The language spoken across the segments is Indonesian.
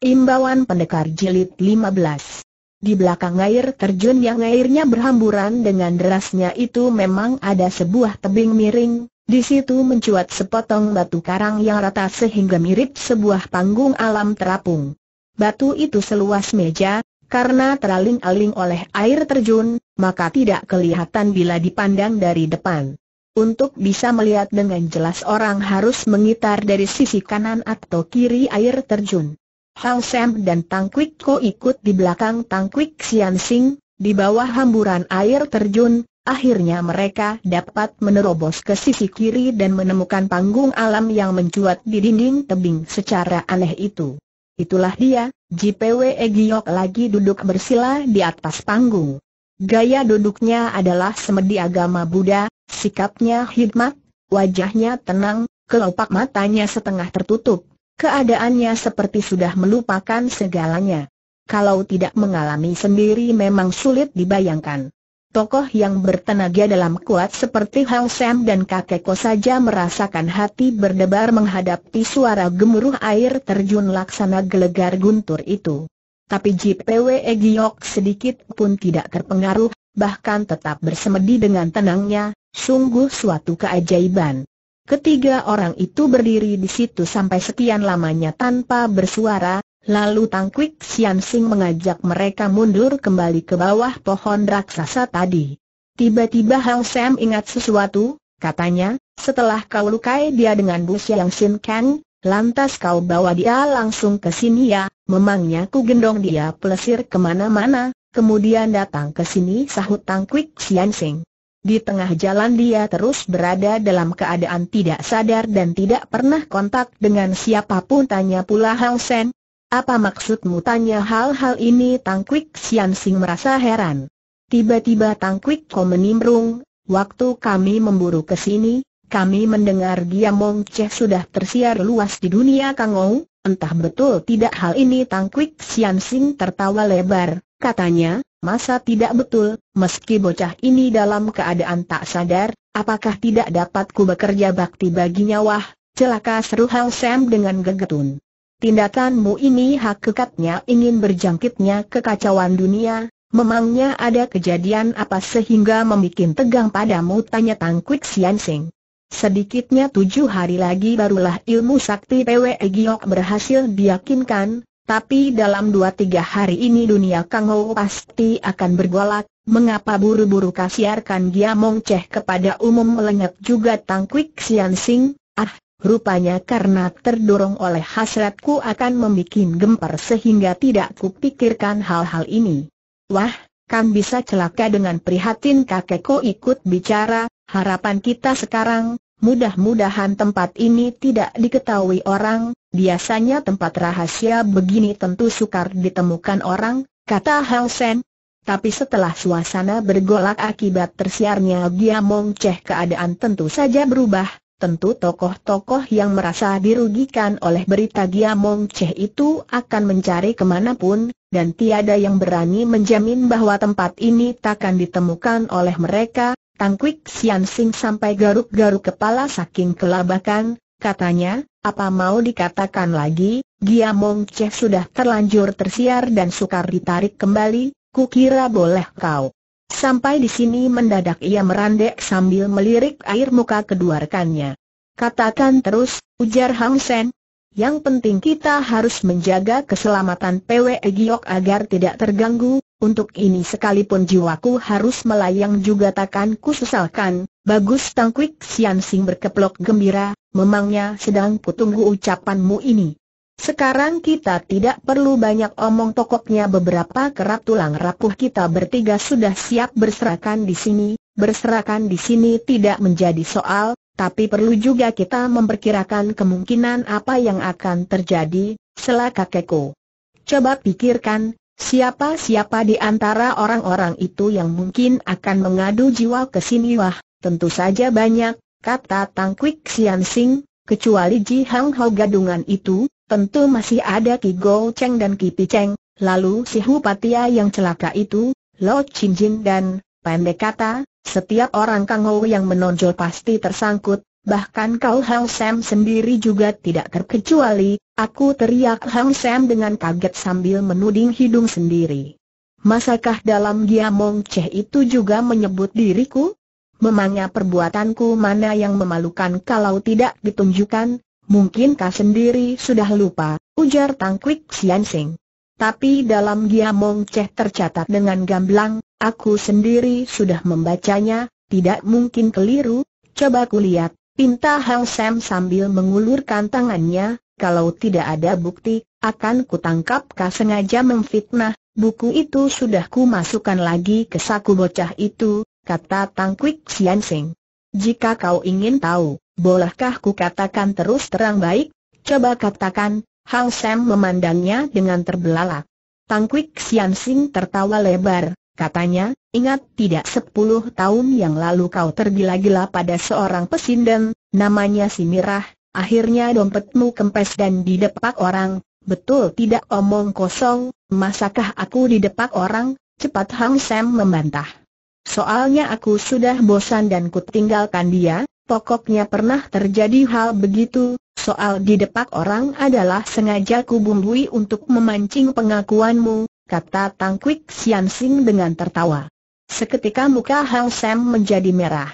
Imbauan Pendekar Jilid 15 Di belakang air terjun yang airnya berhamburan dengan derasnya itu memang ada sebuah tebing miring, di situ mencuat sepotong batu karang yang rata sehingga mirip sebuah panggung alam terapung. Batu itu seluas meja, karena teraling-aling oleh air terjun, maka tidak kelihatan bila dipandang dari depan. Untuk bisa melihat dengan jelas orang harus mengitar dari sisi kanan atau kiri air terjun. Tang Sam dan Tang Kwik Ko ikut di belakang Tang Kwik Sian Sing, di bawah hamburan air terjun, akhirnya mereka dapat menerobos ke sisi kiri dan menemukan panggung alam yang mencuat di dinding tebing secara aneh itu. Itulah dia, JPW Egyok lagi duduk bersila di atas panggung. Gaya duduknya adalah semedi agama Buddha, sikapnya hikmat, wajahnya tenang, kelopak matanya setengah tertutup. Keadaannya seperti sudah melupakan segalanya. Kalau tidak mengalami sendiri memang sulit dibayangkan. Tokoh yang bertenaga dalam kuat seperti Hang Sam dan Ko saja merasakan hati berdebar menghadapi suara gemuruh air terjun laksana gelegar guntur itu. Tapi JPW Egyok sedikit pun tidak terpengaruh, bahkan tetap bersemedi dengan tenangnya, sungguh suatu keajaiban. Ketiga orang itu berdiri di situ sampai sekian lamanya tanpa bersuara, lalu Tang Sian Sing mengajak mereka mundur kembali ke bawah pohon raksasa tadi. Tiba-tiba Hang Sam ingat sesuatu, katanya, setelah kau lukai dia dengan Bu yang Sin Kang, lantas kau bawa dia langsung ke sini ya, memangnya ku gendong dia pelesir kemana-mana, kemudian datang ke sini sahut Tang Sian Sing. Di tengah jalan dia terus berada dalam keadaan tidak sadar dan tidak pernah kontak dengan siapapun tanya pula Hang Sen. Apa maksudmu tanya hal-hal ini Tang Kwik Sian Sing merasa heran. Tiba-tiba Tang Kwik Ko menimbrung, waktu kami memburu ke sini, kami mendengar Giamong Cheh sudah tersiar luas di dunia Kang Ou, entah betul tidak hal ini Tang Kwik Sian Sing tertawa lebar. Katanya, masa tidak betul, meski bocah ini dalam keadaan tak sadar, apakah tidak dapat ku bekerja bakti baginya wah, celaka seru hal Sam dengan gegetun. Tindakanmu ini hak kekatnya ingin berjangkitnya kekacauan dunia, memangnya ada kejadian apa sehingga membuat tegang padamu tanya Tang Kwik Sian Sing. Sedikitnya tujuh hari lagi barulah ilmu sakti PWE Giok berhasil diyakinkan, tapi dalam dua tiga hari ini dunia Kang Ou pasti akan bergolak, mengapa buru-buru kasiarkan dia mongceh kepada umum melengket juga Tang Kwik Sian Sing, ah, Rupanya karena terdorong oleh hasratku akan membuat gempar sehingga tidak kupikirkan hal-hal ini. Wah, kan bisa celaka dengan prihatin kakekku ikut bicara, harapan kita sekarang, Mudah-mudahan tempat ini tidak diketahui orang, biasanya tempat rahasia begini tentu sukar ditemukan orang, kata Hao Tapi setelah suasana bergolak akibat tersiarnya Gia Mong Cheh keadaan tentu saja berubah, tentu tokoh-tokoh yang merasa dirugikan oleh berita Gia Mong Cheh itu akan mencari kemanapun, dan tiada yang berani menjamin bahwa tempat ini takkan ditemukan oleh mereka, Tangkwik Sian Sing sampai garuk-garuk kepala saking kelabakan, katanya, apa mau dikatakan lagi, Gia Mong Cheh sudah terlanjur tersiar dan sukar ditarik kembali, kukira boleh kau. Sampai di sini mendadak ia merandek sambil melirik air muka kedua rekannya. Katakan terus, ujar Hang Sen, yang penting kita harus menjaga keselamatan PW e Giok agar tidak terganggu, untuk ini sekalipun jiwaku harus melayang juga takkan sesalkan. bagus Tangkwik Sian Sing berkeplok gembira, memangnya sedang kutunggu ucapanmu ini. Sekarang kita tidak perlu banyak omong pokoknya beberapa kerat tulang rapuh kita bertiga sudah siap berserakan di sini, berserakan di sini tidak menjadi soal, tapi perlu juga kita memperkirakan kemungkinan apa yang akan terjadi, sela kakekku. Coba pikirkan, siapa-siapa di antara orang-orang itu yang mungkin akan mengadu jiwa ke sini wah, tentu saja banyak, kata Tang Kwik Sian Sing, kecuali Ji Hang Ho gadungan itu, tentu masih ada Ki Go Cheng dan Ki Pi Cheng, lalu si Hu Patia yang celaka itu, Lo Chin Jin dan, pendek kata, setiap orang Kangou yang menonjol pasti tersangkut, bahkan kau Hang Sam sendiri juga tidak terkecuali, aku teriak Hang Sam dengan kaget sambil menuding hidung sendiri. Masakah dalam dia Mong Cheh itu juga menyebut diriku? Memangnya perbuatanku mana yang memalukan kalau tidak ditunjukkan? Mungkinkah sendiri sudah lupa, ujar Tang Kwik Sian Sing. Tapi dalam Giamong Ceh tercatat dengan gamblang, aku sendiri sudah membacanya, tidak mungkin keliru, coba kulihat, pinta Hang Sam sambil mengulurkan tangannya, kalau tidak ada bukti, akan kutangkap kau sengaja memfitnah, buku itu sudah kumasukkan lagi ke saku bocah itu, kata Tang Kwik Sian Sing. Jika kau ingin tahu, bolehkah ku katakan terus terang baik? Coba katakan, Hang Sam memandangnya dengan terbelalak. Tang Tangkwik Sian Sing tertawa lebar, katanya, ingat tidak sepuluh tahun yang lalu kau tergila-gila pada seorang pesinden, namanya si Mirah, akhirnya dompetmu kempes dan didepak orang, betul tidak omong kosong, masakah aku didepak orang, cepat Hang Sam membantah. Soalnya aku sudah bosan dan kutinggalkan dia, pokoknya pernah terjadi hal begitu, soal didepak orang adalah sengaja kubumbui untuk memancing pengakuanmu, kata Tang Kwik Sian Sing dengan tertawa. Seketika muka Hang Sam menjadi merah.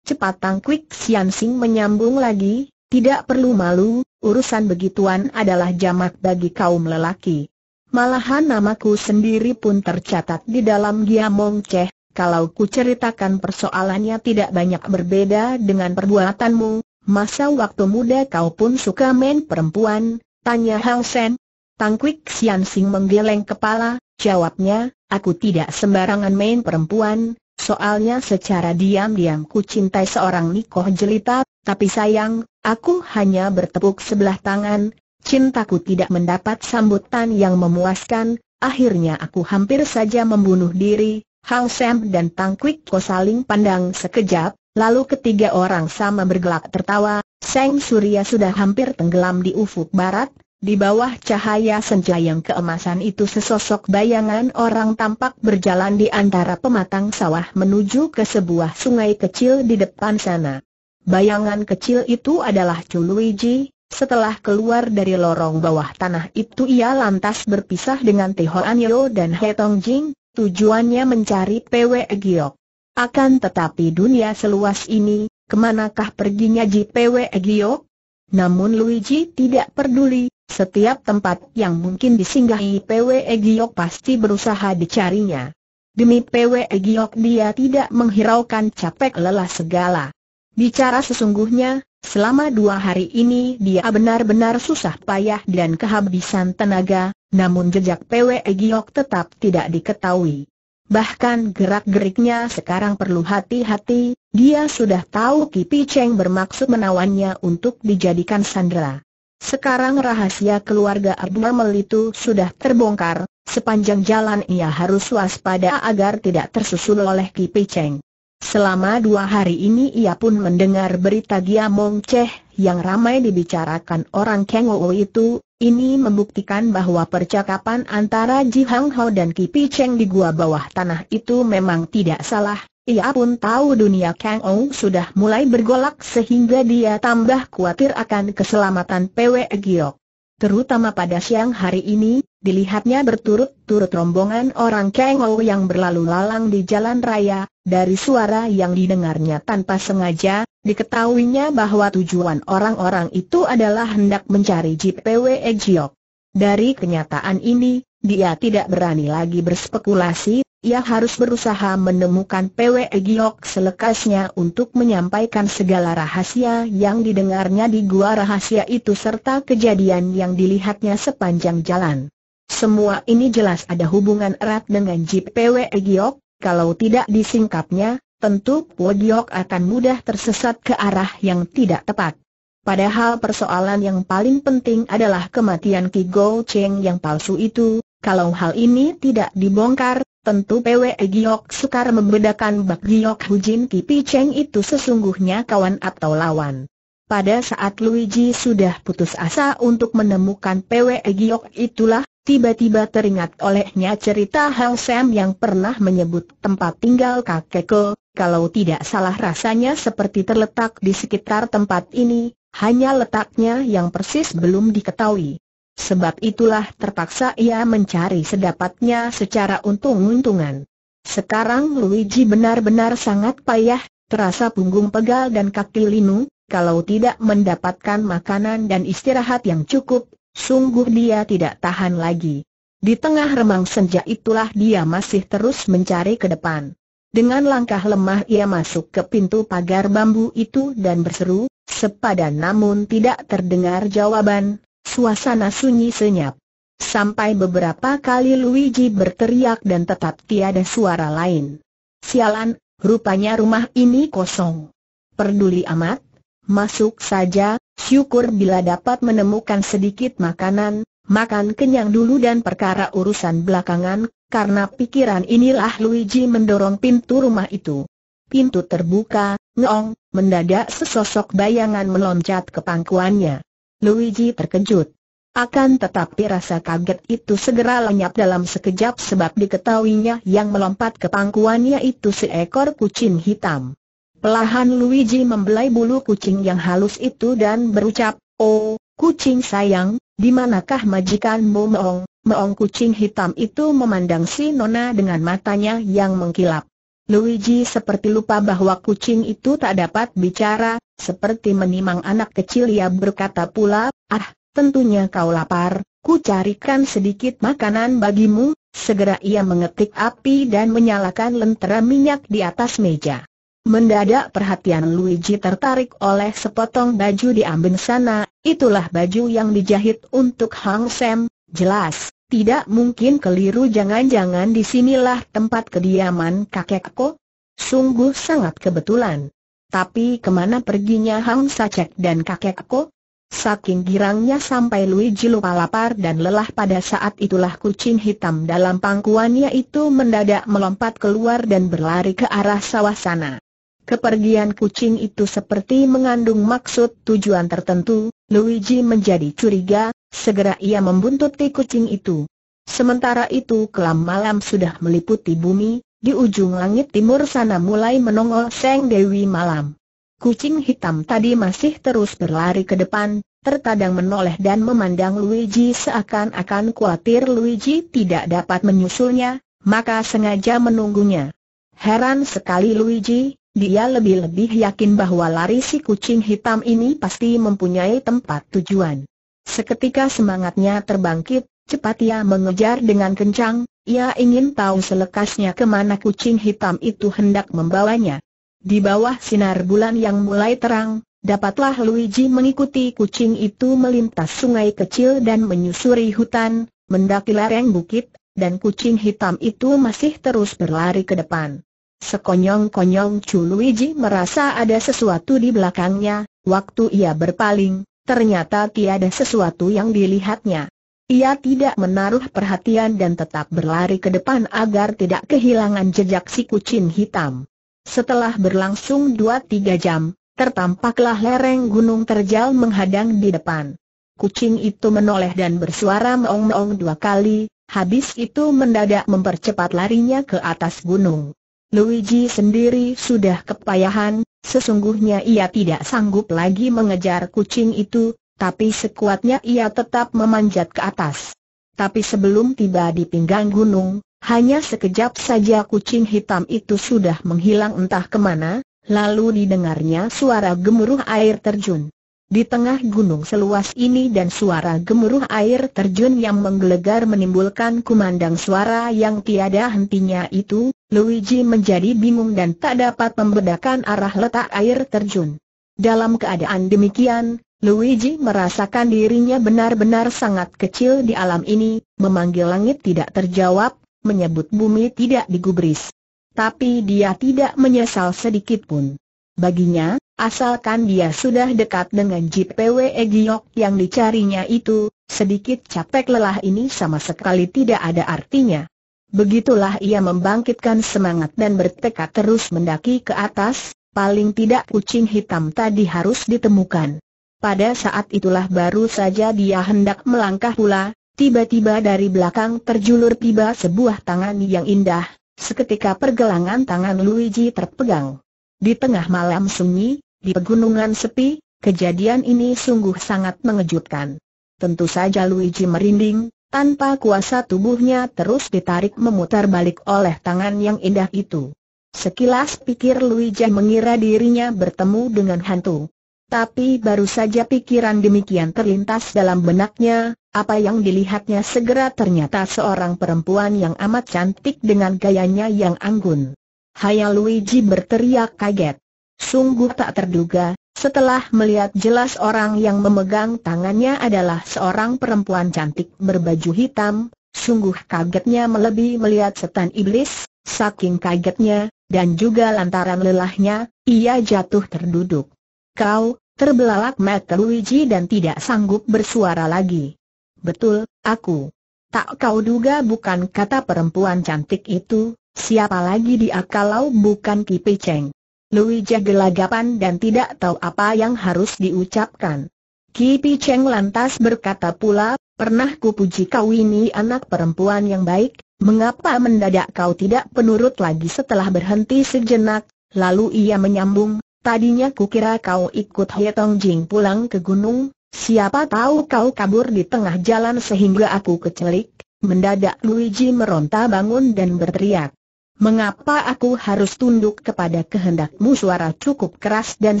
Cepat Tang Kwik Sian Sing menyambung lagi, tidak perlu malu, urusan begituan adalah jamak bagi kaum lelaki. Malahan namaku sendiri pun tercatat di dalam Giamong Ceh, kalau ku ceritakan persoalannya tidak banyak berbeda dengan perbuatanmu, masa waktu muda kau pun suka main perempuan? Tanya Hang Sen. Tang Tangkwik Sian Sing menggeleng kepala, jawabnya, aku tidak sembarangan main perempuan, soalnya secara diam-diam ku cintai seorang Nikoh jelita, tapi sayang, aku hanya bertepuk sebelah tangan, cintaku tidak mendapat sambutan yang memuaskan, akhirnya aku hampir saja membunuh diri, Hang Sam dan Tangkwik Ko saling pandang sekejap, Lalu ketiga orang sama bergelak tertawa, Seng Surya sudah hampir tenggelam di ufuk barat, di bawah cahaya senja yang keemasan itu sesosok bayangan orang tampak berjalan di antara pematang sawah menuju ke sebuah sungai kecil di depan sana. Bayangan kecil itu adalah Chu Luigi, setelah keluar dari lorong bawah tanah itu ia lantas berpisah dengan Teho Yo dan He Tong Jing, tujuannya mencari Pwe Giok. Akan tetapi dunia seluas ini, kemanakah perginya JPW Egyo? Namun Luigi tidak peduli, setiap tempat yang mungkin disinggahi PW Egyok pasti berusaha dicarinya. Demi PW Giok dia tidak menghiraukan capek lelah segala. Bicara sesungguhnya, selama dua hari ini dia benar-benar susah payah dan kehabisan tenaga, namun jejak PW Giok tetap tidak diketahui. Bahkan gerak-geriknya sekarang perlu hati-hati, dia sudah tahu Kipi Cheng bermaksud menawannya untuk dijadikan sandera. Sekarang rahasia keluarga Abnormal itu sudah terbongkar, sepanjang jalan ia harus waspada agar tidak tersusul oleh Kipi Cheng. Selama dua hari ini ia pun mendengar berita Gia Mong Cheh yang ramai dibicarakan orang Kengowo itu, ini membuktikan bahwa percakapan antara Ji Hang Ho dan Ki Pi Cheng di gua bawah tanah itu memang tidak salah. Ia pun tahu dunia Kang Ou sudah mulai bergolak sehingga dia tambah khawatir akan keselamatan PW Giok. Terutama pada siang hari ini, dilihatnya berturut-turut rombongan orang kengau yang berlalu lalang di jalan raya, dari suara yang didengarnya tanpa sengaja, diketahuinya bahwa tujuan orang-orang itu adalah hendak mencari JPW Ejiok. Dari kenyataan ini, dia tidak berani lagi berspekulasi, ia harus berusaha menemukan PW Giok selekasnya untuk menyampaikan segala rahasia yang didengarnya di gua rahasia itu serta kejadian yang dilihatnya sepanjang jalan. Semua ini jelas ada hubungan erat dengan Jip PW Giok, kalau tidak disingkapnya, tentu Pwe Giok akan mudah tersesat ke arah yang tidak tepat. Padahal persoalan yang paling penting adalah kematian Ki Go Cheng yang palsu itu, kalau hal ini tidak dibongkar, tentu PWE Giok sukar membedakan Bak Giok Hujin Kipi Cheng itu sesungguhnya kawan atau lawan. Pada saat Luigi sudah putus asa untuk menemukan PWE Giok itulah, tiba-tiba teringat olehnya cerita hal Sam yang pernah menyebut tempat tinggal kakekku, kalau tidak salah rasanya seperti terletak di sekitar tempat ini, hanya letaknya yang persis belum diketahui. Sebab itulah terpaksa ia mencari sedapatnya secara untung-untungan. Sekarang Luigi benar-benar sangat payah, terasa punggung pegal dan kaki linu, kalau tidak mendapatkan makanan dan istirahat yang cukup, sungguh dia tidak tahan lagi. Di tengah remang senja itulah dia masih terus mencari ke depan. Dengan langkah lemah ia masuk ke pintu pagar bambu itu dan berseru, sepadan namun tidak terdengar jawaban, Suasana sunyi senyap. Sampai beberapa kali Luigi berteriak dan tetap tiada suara lain. Sialan, rupanya rumah ini kosong. Perduli amat, masuk saja, syukur bila dapat menemukan sedikit makanan, makan kenyang dulu dan perkara urusan belakangan, karena pikiran inilah Luigi mendorong pintu rumah itu. Pintu terbuka, Nong. mendadak sesosok bayangan meloncat ke pangkuannya. Luigi terkejut. Akan tetapi rasa kaget itu segera lenyap dalam sekejap sebab diketahuinya yang melompat ke pangkuannya itu seekor kucing hitam. Pelahan Luigi membelai bulu kucing yang halus itu dan berucap, Oh, kucing sayang, di manakah majikanmu meong? Meong kucing hitam itu memandang si Nona dengan matanya yang mengkilap. Luigi seperti lupa bahwa kucing itu tak dapat bicara, seperti menimang anak kecil ia berkata pula, ah, tentunya kau lapar, ku carikan sedikit makanan bagimu, segera ia mengetik api dan menyalakan lentera minyak di atas meja. Mendadak perhatian Luigi tertarik oleh sepotong baju di ambin sana, itulah baju yang dijahit untuk Hang Sam, jelas, tidak mungkin keliru jangan-jangan disinilah tempat kediaman kakekku. Sungguh sangat kebetulan. Tapi kemana perginya Hang Sacek dan kakekku? Saking girangnya sampai Luigi lupa lapar dan lelah pada saat itulah kucing hitam dalam pangkuannya itu mendadak melompat keluar dan berlari ke arah sawah sana. Kepergian kucing itu seperti mengandung maksud tujuan tertentu, Luigi menjadi curiga, Segera ia membuntuti kucing itu. Sementara itu kelam malam sudah meliputi bumi, di ujung langit timur sana mulai menongol Seng Dewi Malam. Kucing hitam tadi masih terus berlari ke depan, terkadang menoleh dan memandang Luigi seakan-akan khawatir Luigi tidak dapat menyusulnya, maka sengaja menunggunya. Heran sekali Luigi, dia lebih-lebih yakin bahwa lari si kucing hitam ini pasti mempunyai tempat tujuan. Seketika semangatnya terbangkit, cepat ia mengejar dengan kencang, ia ingin tahu selekasnya kemana kucing hitam itu hendak membawanya. Di bawah sinar bulan yang mulai terang, dapatlah Luigi mengikuti kucing itu melintas sungai kecil dan menyusuri hutan, mendaki lereng bukit, dan kucing hitam itu masih terus berlari ke depan. Sekonyong-konyong Chu Luigi merasa ada sesuatu di belakangnya, waktu ia berpaling, ternyata tiada sesuatu yang dilihatnya. Ia tidak menaruh perhatian dan tetap berlari ke depan agar tidak kehilangan jejak si kucing hitam. Setelah berlangsung dua tiga jam, tertampaklah lereng gunung terjal menghadang di depan. Kucing itu menoleh dan bersuara meong-meong dua kali, habis itu mendadak mempercepat larinya ke atas gunung. Luigi sendiri sudah kepayahan, Sesungguhnya ia tidak sanggup lagi mengejar kucing itu, tapi sekuatnya ia tetap memanjat ke atas. Tapi sebelum tiba di pinggang gunung, hanya sekejap saja kucing hitam itu sudah menghilang entah kemana, lalu didengarnya suara gemuruh air terjun. Di tengah gunung seluas ini dan suara gemuruh air terjun yang menggelegar menimbulkan kumandang suara yang tiada hentinya itu, Luigi menjadi bingung dan tak dapat membedakan arah letak air terjun. Dalam keadaan demikian, Luigi merasakan dirinya benar-benar sangat kecil di alam ini, memanggil langit tidak terjawab, menyebut bumi tidak digubris. Tapi dia tidak menyesal sedikitpun. Baginya, Asalkan dia sudah dekat dengan JPW Egyok yang dicarinya itu, sedikit capek lelah ini sama sekali tidak ada artinya. Begitulah ia membangkitkan semangat dan bertekad terus mendaki ke atas, paling tidak kucing hitam tadi harus ditemukan. Pada saat itulah baru saja dia hendak melangkah pula, tiba-tiba dari belakang terjulur tiba sebuah tangan yang indah, seketika pergelangan tangan Luigi terpegang. Di tengah malam sunyi, di pegunungan sepi, kejadian ini sungguh sangat mengejutkan. Tentu saja Luigi merinding, tanpa kuasa tubuhnya terus ditarik memutar balik oleh tangan yang indah itu. Sekilas pikir Luigi mengira dirinya bertemu dengan hantu. Tapi baru saja pikiran demikian terlintas dalam benaknya, apa yang dilihatnya segera ternyata seorang perempuan yang amat cantik dengan gayanya yang anggun. Hayal Luigi berteriak kaget. Sungguh tak terduga, setelah melihat jelas orang yang memegang tangannya adalah seorang perempuan cantik berbaju hitam, sungguh kagetnya melebihi melihat setan iblis, saking kagetnya, dan juga lantaran lelahnya, ia jatuh terduduk. Kau, terbelalak mata Luigi dan tidak sanggup bersuara lagi. Betul, aku. Tak kau duga bukan kata perempuan cantik itu, siapa lagi dia kalau bukan Kipi Cheng. Luija gelagapan dan tidak tahu apa yang harus diucapkan. Pi Cheng lantas berkata pula, pernah puji kau ini anak perempuan yang baik, mengapa mendadak kau tidak penurut lagi setelah berhenti sejenak, lalu ia menyambung, tadinya ku kira kau ikut Tong Jing pulang ke gunung, siapa tahu kau kabur di tengah jalan sehingga aku kecelik, mendadak Luigi meronta bangun dan berteriak. Mengapa aku harus tunduk kepada kehendakmu suara cukup keras dan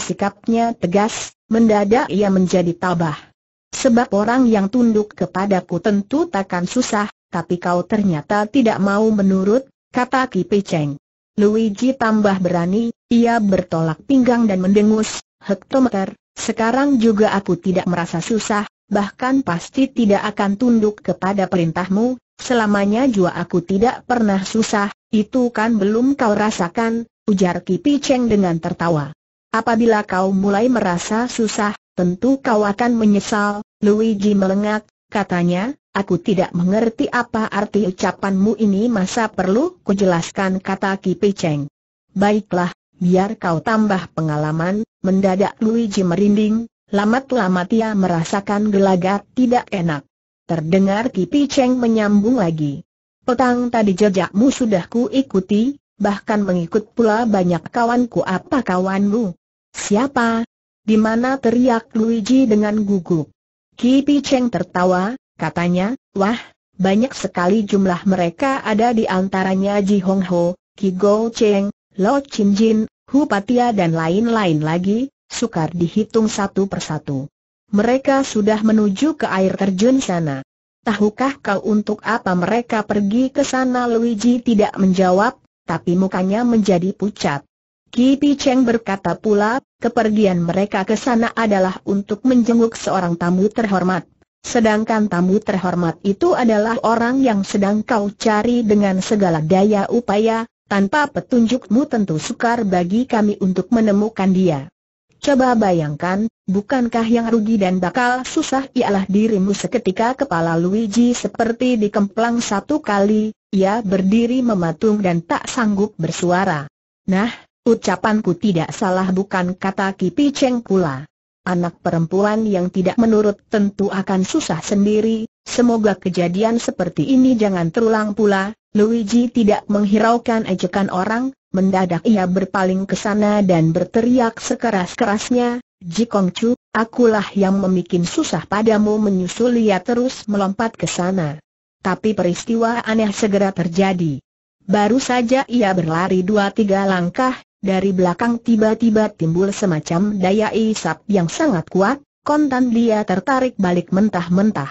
sikapnya tegas, mendadak ia menjadi tabah. Sebab orang yang tunduk kepadaku tentu takkan susah, tapi kau ternyata tidak mau menurut, kata Ki Pecheng. Luigi tambah berani, ia bertolak pinggang dan mendengus, hektometer, sekarang juga aku tidak merasa susah, bahkan pasti tidak akan tunduk kepada perintahmu, selamanya juga aku tidak pernah susah, itu kan belum kau rasakan, ujar Kipi Cheng dengan tertawa. Apabila kau mulai merasa susah, tentu kau akan menyesal, Luigi melengak, katanya, aku tidak mengerti apa arti ucapanmu ini masa perlu kujelaskan kata Kipi Cheng. Baiklah, biar kau tambah pengalaman, mendadak Luigi merinding, lamat-lamat ia merasakan gelagat tidak enak. Terdengar Kipi Cheng menyambung lagi. Petang tadi jejakmu sudah kuikuti, bahkan mengikut pula banyak kawanku apa kawanmu? Siapa? Di mana teriak Luigi dengan gugup. Ki Pi Cheng tertawa, katanya, wah, banyak sekali jumlah mereka ada di antaranya Ji Hong Ho, Ki Go Cheng, Lo Chin Jin, Hu Patia dan lain-lain lagi, sukar dihitung satu persatu. Mereka sudah menuju ke air terjun sana tahukah kau untuk apa mereka pergi ke sana Luigi tidak menjawab, tapi mukanya menjadi pucat. Kipi Cheng berkata pula, kepergian mereka ke sana adalah untuk menjenguk seorang tamu terhormat. Sedangkan tamu terhormat itu adalah orang yang sedang kau cari dengan segala daya upaya, tanpa petunjukmu tentu sukar bagi kami untuk menemukan dia. Coba bayangkan, bukankah yang rugi dan bakal susah ialah dirimu seketika kepala Luigi seperti dikemplang satu kali, ia berdiri mematung dan tak sanggup bersuara. Nah, ucapanku tidak salah bukan kata Kipi Cheng pula. Anak perempuan yang tidak menurut tentu akan susah sendiri, semoga kejadian seperti ini jangan terulang pula, Luigi tidak menghiraukan ejekan orang, Mendadak ia berpaling ke sana dan berteriak sekeras-kerasnya, Ji Kong Chu, akulah yang memikin susah padamu menyusul ia terus melompat ke sana. Tapi peristiwa aneh segera terjadi. Baru saja ia berlari dua-tiga langkah, dari belakang tiba-tiba timbul semacam daya isap yang sangat kuat, kontan dia tertarik balik mentah-mentah.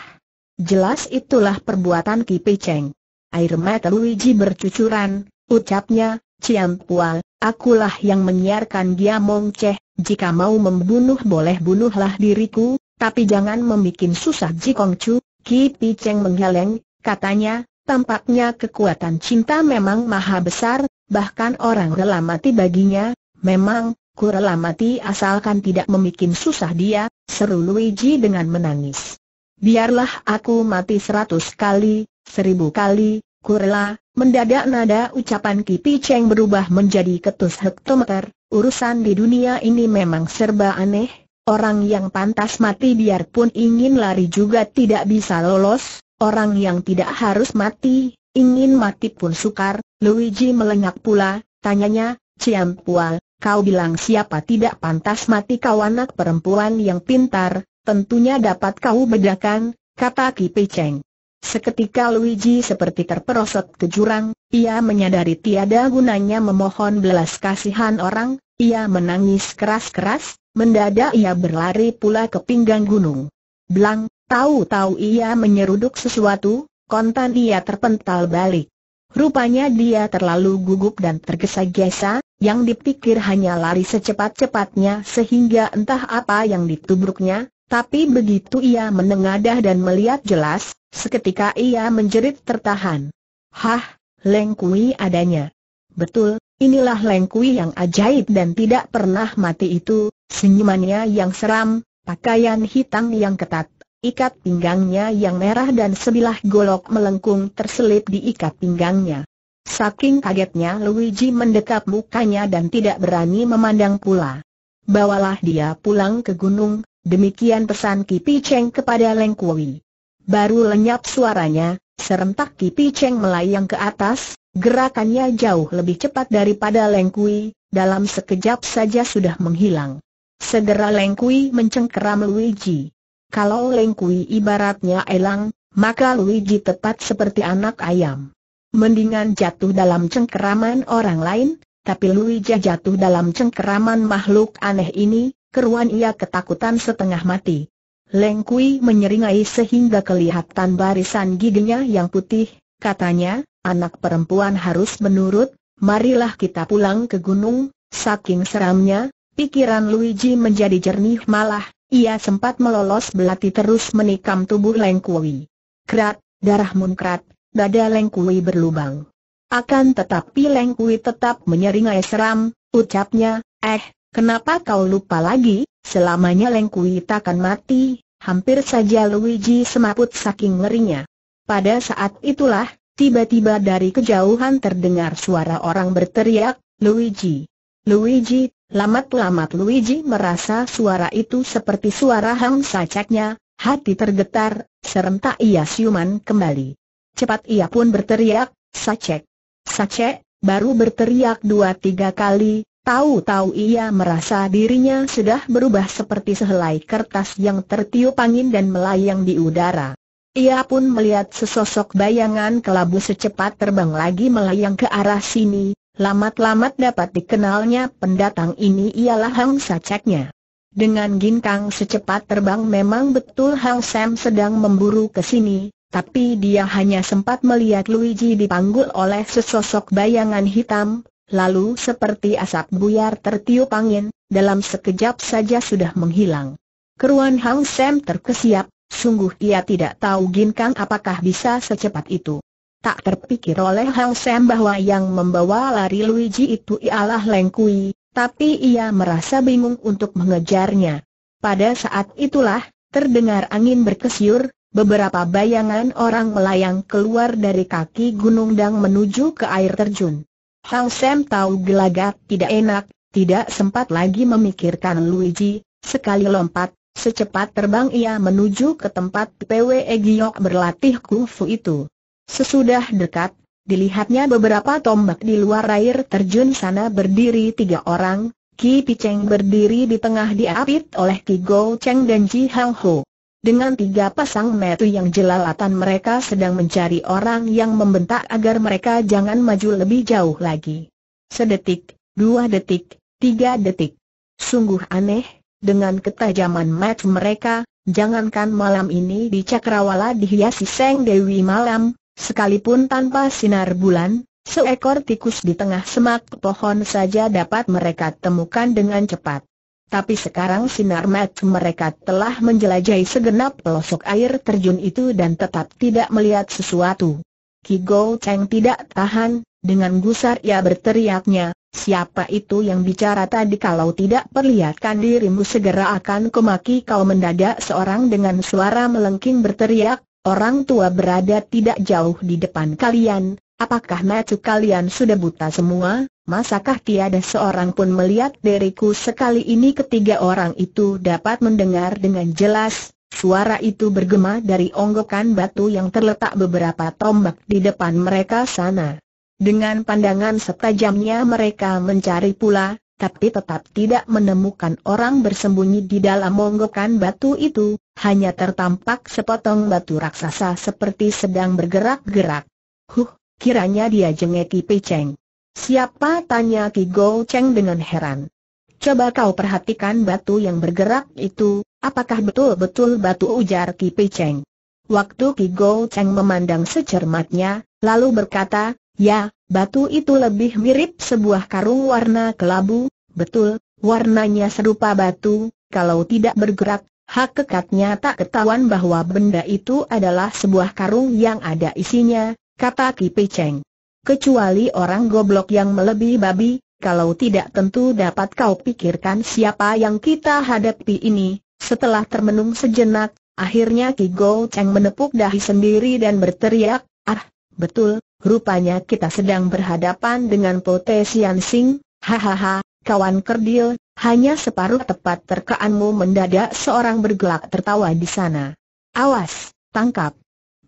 Jelas itulah perbuatan Ki Cheng. Air mata Luigi bercucuran, ucapnya, Ciam Pual, akulah yang menyiarkan dia Ceh, jika mau membunuh boleh bunuhlah diriku, tapi jangan membuat susah Ji Chu, Ki Pi Cheng menggeleng, katanya, tampaknya kekuatan cinta memang maha besar, bahkan orang rela mati baginya, memang, ku rela mati asalkan tidak membuat susah dia, seru Luigi dengan menangis. Biarlah aku mati seratus kali, seribu kali, ku rela, Mendadak nada ucapan Kipi Cheng berubah menjadi ketus hektometer, urusan di dunia ini memang serba aneh, orang yang pantas mati biarpun ingin lari juga tidak bisa lolos, orang yang tidak harus mati, ingin mati pun sukar, Luigi melengak pula, tanyanya, Ciam Pual, kau bilang siapa tidak pantas mati kau anak perempuan yang pintar, tentunya dapat kau bedakan, kata Kipi Cheng. Seketika Luigi seperti terperosot ke jurang, ia menyadari tiada gunanya memohon belas kasihan orang, ia menangis keras-keras, mendadak ia berlari pula ke pinggang gunung. Blang, tahu-tahu ia menyeruduk sesuatu, kontan ia terpental balik. Rupanya dia terlalu gugup dan tergesa-gesa, yang dipikir hanya lari secepat-cepatnya sehingga entah apa yang ditubruknya, tapi begitu ia menengadah dan melihat jelas, Seketika ia menjerit tertahan. Hah, Lengkui adanya. Betul, inilah Lengkui yang ajaib dan tidak pernah mati itu, senyumannya yang seram, pakaian hitam yang ketat, ikat pinggangnya yang merah dan sebilah golok melengkung terselip di ikat pinggangnya. Saking kagetnya Luigi mendekap mukanya dan tidak berani memandang pula. Bawalah dia pulang ke gunung, demikian pesan Kipi Cheng kepada Kui baru lenyap suaranya, serentak Kipi Cheng melayang ke atas, gerakannya jauh lebih cepat daripada Leng Kui, dalam sekejap saja sudah menghilang. Segera Leng Kui mencengkeram Luigi. Kalau Leng Kui ibaratnya elang, maka Luigi tepat seperti anak ayam. Mendingan jatuh dalam cengkeraman orang lain, tapi Luigi jatuh dalam cengkeraman makhluk aneh ini, keruan ia ketakutan setengah mati. Leng Kui menyeringai sehingga kelihatan barisan giginya yang putih, katanya, anak perempuan harus menurut, marilah kita pulang ke gunung, saking seramnya, pikiran Luigi menjadi jernih malah, ia sempat melolos belati terus menikam tubuh Leng Kui. Krat, darah munkrat, dada Leng Kui berlubang. Akan tetapi Leng Kui tetap menyeringai seram, ucapnya, eh, Kenapa kau lupa lagi, selamanya Kui takkan mati, hampir saja Luigi semaput saking ngerinya. Pada saat itulah, tiba-tiba dari kejauhan terdengar suara orang berteriak, Luigi, Luigi, lamat-lamat Luigi merasa suara itu seperti suara hang sacaknya, hati tergetar, serentak ia siuman kembali. Cepat ia pun berteriak, sacek, sacek, baru berteriak dua tiga kali, Tahu-tahu ia merasa dirinya sudah berubah seperti sehelai kertas yang tertiup angin dan melayang di udara. Ia pun melihat sesosok bayangan kelabu secepat terbang lagi melayang ke arah sini, lamat-lamat dapat dikenalnya pendatang ini ialah Hang Saceknya. Dengan ginkang secepat terbang memang betul Hang Sam sedang memburu ke sini, tapi dia hanya sempat melihat Luigi dipanggul oleh sesosok bayangan hitam, lalu seperti asap buyar tertiup angin, dalam sekejap saja sudah menghilang. Keruan Hang Sam terkesiap, sungguh ia tidak tahu Gin Kang apakah bisa secepat itu. Tak terpikir oleh Hang Sam bahwa yang membawa lari Luigi itu ialah Leng Kui, tapi ia merasa bingung untuk mengejarnya. Pada saat itulah, terdengar angin berkesiur, beberapa bayangan orang melayang keluar dari kaki Gunung Dang menuju ke air terjun. Hang Sam tahu gelagat tidak enak, tidak sempat lagi memikirkan Luigi, sekali lompat, secepat terbang ia menuju ke tempat PW Giok berlatih kungfu itu. Sesudah dekat, dilihatnya beberapa tombak di luar air terjun sana berdiri tiga orang, Ki Piceng berdiri di tengah diapit oleh Ki Go Cheng dan Ji Hang Ho. Dengan tiga pasang metu yang jelalatan mereka sedang mencari orang yang membentak agar mereka jangan maju lebih jauh lagi. Sedetik, dua detik, tiga detik. Sungguh aneh, dengan ketajaman mata mereka, jangankan malam ini di Cakrawala dihiasi Seng Dewi Malam, sekalipun tanpa sinar bulan, Seekor tikus di tengah semak pohon saja dapat mereka temukan dengan cepat. Tapi sekarang sinar mata mereka telah menjelajahi segenap pelosok air terjun itu dan tetap tidak melihat sesuatu. Ki Go Cheng tidak tahan, dengan gusar ia berteriaknya, siapa itu yang bicara tadi kalau tidak perlihatkan dirimu segera akan kumaki kau mendadak seorang dengan suara melengking berteriak, orang tua berada tidak jauh di depan kalian, apakah mata kalian sudah buta semua? Masakah tiada seorang pun melihat diriku sekali ini ketiga orang itu dapat mendengar dengan jelas, suara itu bergema dari onggokan batu yang terletak beberapa tombak di depan mereka sana. Dengan pandangan setajamnya mereka mencari pula, tapi tetap tidak menemukan orang bersembunyi di dalam onggokan batu itu, hanya tertampak sepotong batu raksasa seperti sedang bergerak-gerak. Huh, kiranya dia jengeki Peceng. Siapa tanya Ki Go Cheng dengan heran. Coba kau perhatikan batu yang bergerak itu, apakah betul-betul batu ujar Ki Pei Cheng. Waktu Ki Go Cheng memandang secermatnya, lalu berkata, ya, batu itu lebih mirip sebuah karung warna kelabu, betul, warnanya serupa batu, kalau tidak bergerak, hak kekatnya tak ketahuan bahwa benda itu adalah sebuah karung yang ada isinya, kata Ki Pei Cheng kecuali orang goblok yang melebihi babi, kalau tidak tentu dapat kau pikirkan siapa yang kita hadapi ini. Setelah termenung sejenak, akhirnya Ki Go Cheng menepuk dahi sendiri dan berteriak, ah, betul, rupanya kita sedang berhadapan dengan Sian Sing, hahaha, kawan kerdil, hanya separuh tepat terkaanmu mendadak seorang bergelak tertawa di sana. Awas, tangkap.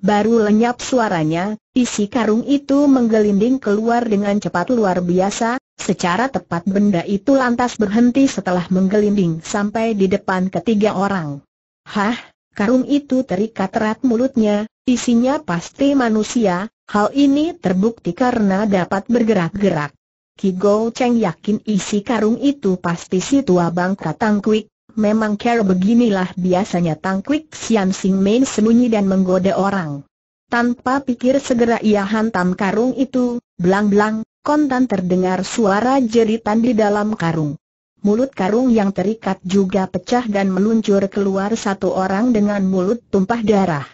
Baru lenyap suaranya, isi karung itu menggelinding keluar dengan cepat luar biasa, secara tepat benda itu lantas berhenti setelah menggelinding sampai di depan ketiga orang. Hah, karung itu terikat erat mulutnya, isinya pasti manusia, hal ini terbukti karena dapat bergerak-gerak. Ki Go Cheng yakin isi karung itu pasti si tua bangka tangkwik, Memang cara beginilah biasanya Tangkwik Sian Sing Main sembunyi dan menggoda orang. Tanpa pikir segera ia hantam karung itu, belang-belang, kontan terdengar suara jeritan di dalam karung. Mulut karung yang terikat juga pecah dan meluncur keluar satu orang dengan mulut tumpah darah.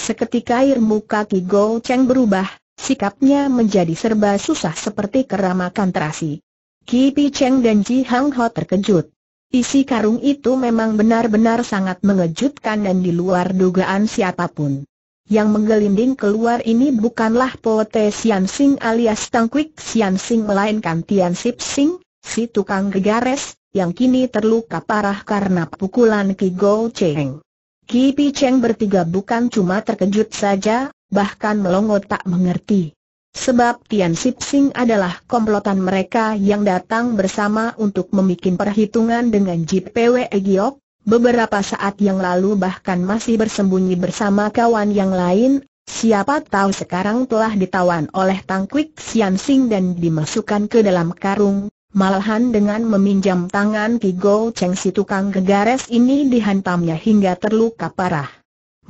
Seketika air muka Ki Go Cheng berubah, sikapnya menjadi serba susah seperti keramakan terasi. Ki Pi Cheng dan Ji Hang Ho terkejut. Isi karung itu memang benar-benar sangat mengejutkan dan di luar dugaan siapapun. Yang menggelinding keluar ini bukanlah Po Te Sian Sing alias Tang Kwik Sian Sing melainkan Tian Sip Sing, si tukang gegares, yang kini terluka parah karena pukulan Ki Go Cheng. Ki Pi Cheng bertiga bukan cuma terkejut saja, bahkan melongo tak mengerti. Sebab Tian Sip Sing adalah komplotan mereka yang datang bersama untuk membuat perhitungan dengan JPW Egyok. beberapa saat yang lalu bahkan masih bersembunyi bersama kawan yang lain, siapa tahu sekarang telah ditawan oleh Tang Tangkwik Sian Sing dan dimasukkan ke dalam karung, Malahan dengan meminjam tangan Ki Go Cheng si tukang gegares ini dihantamnya hingga terluka parah.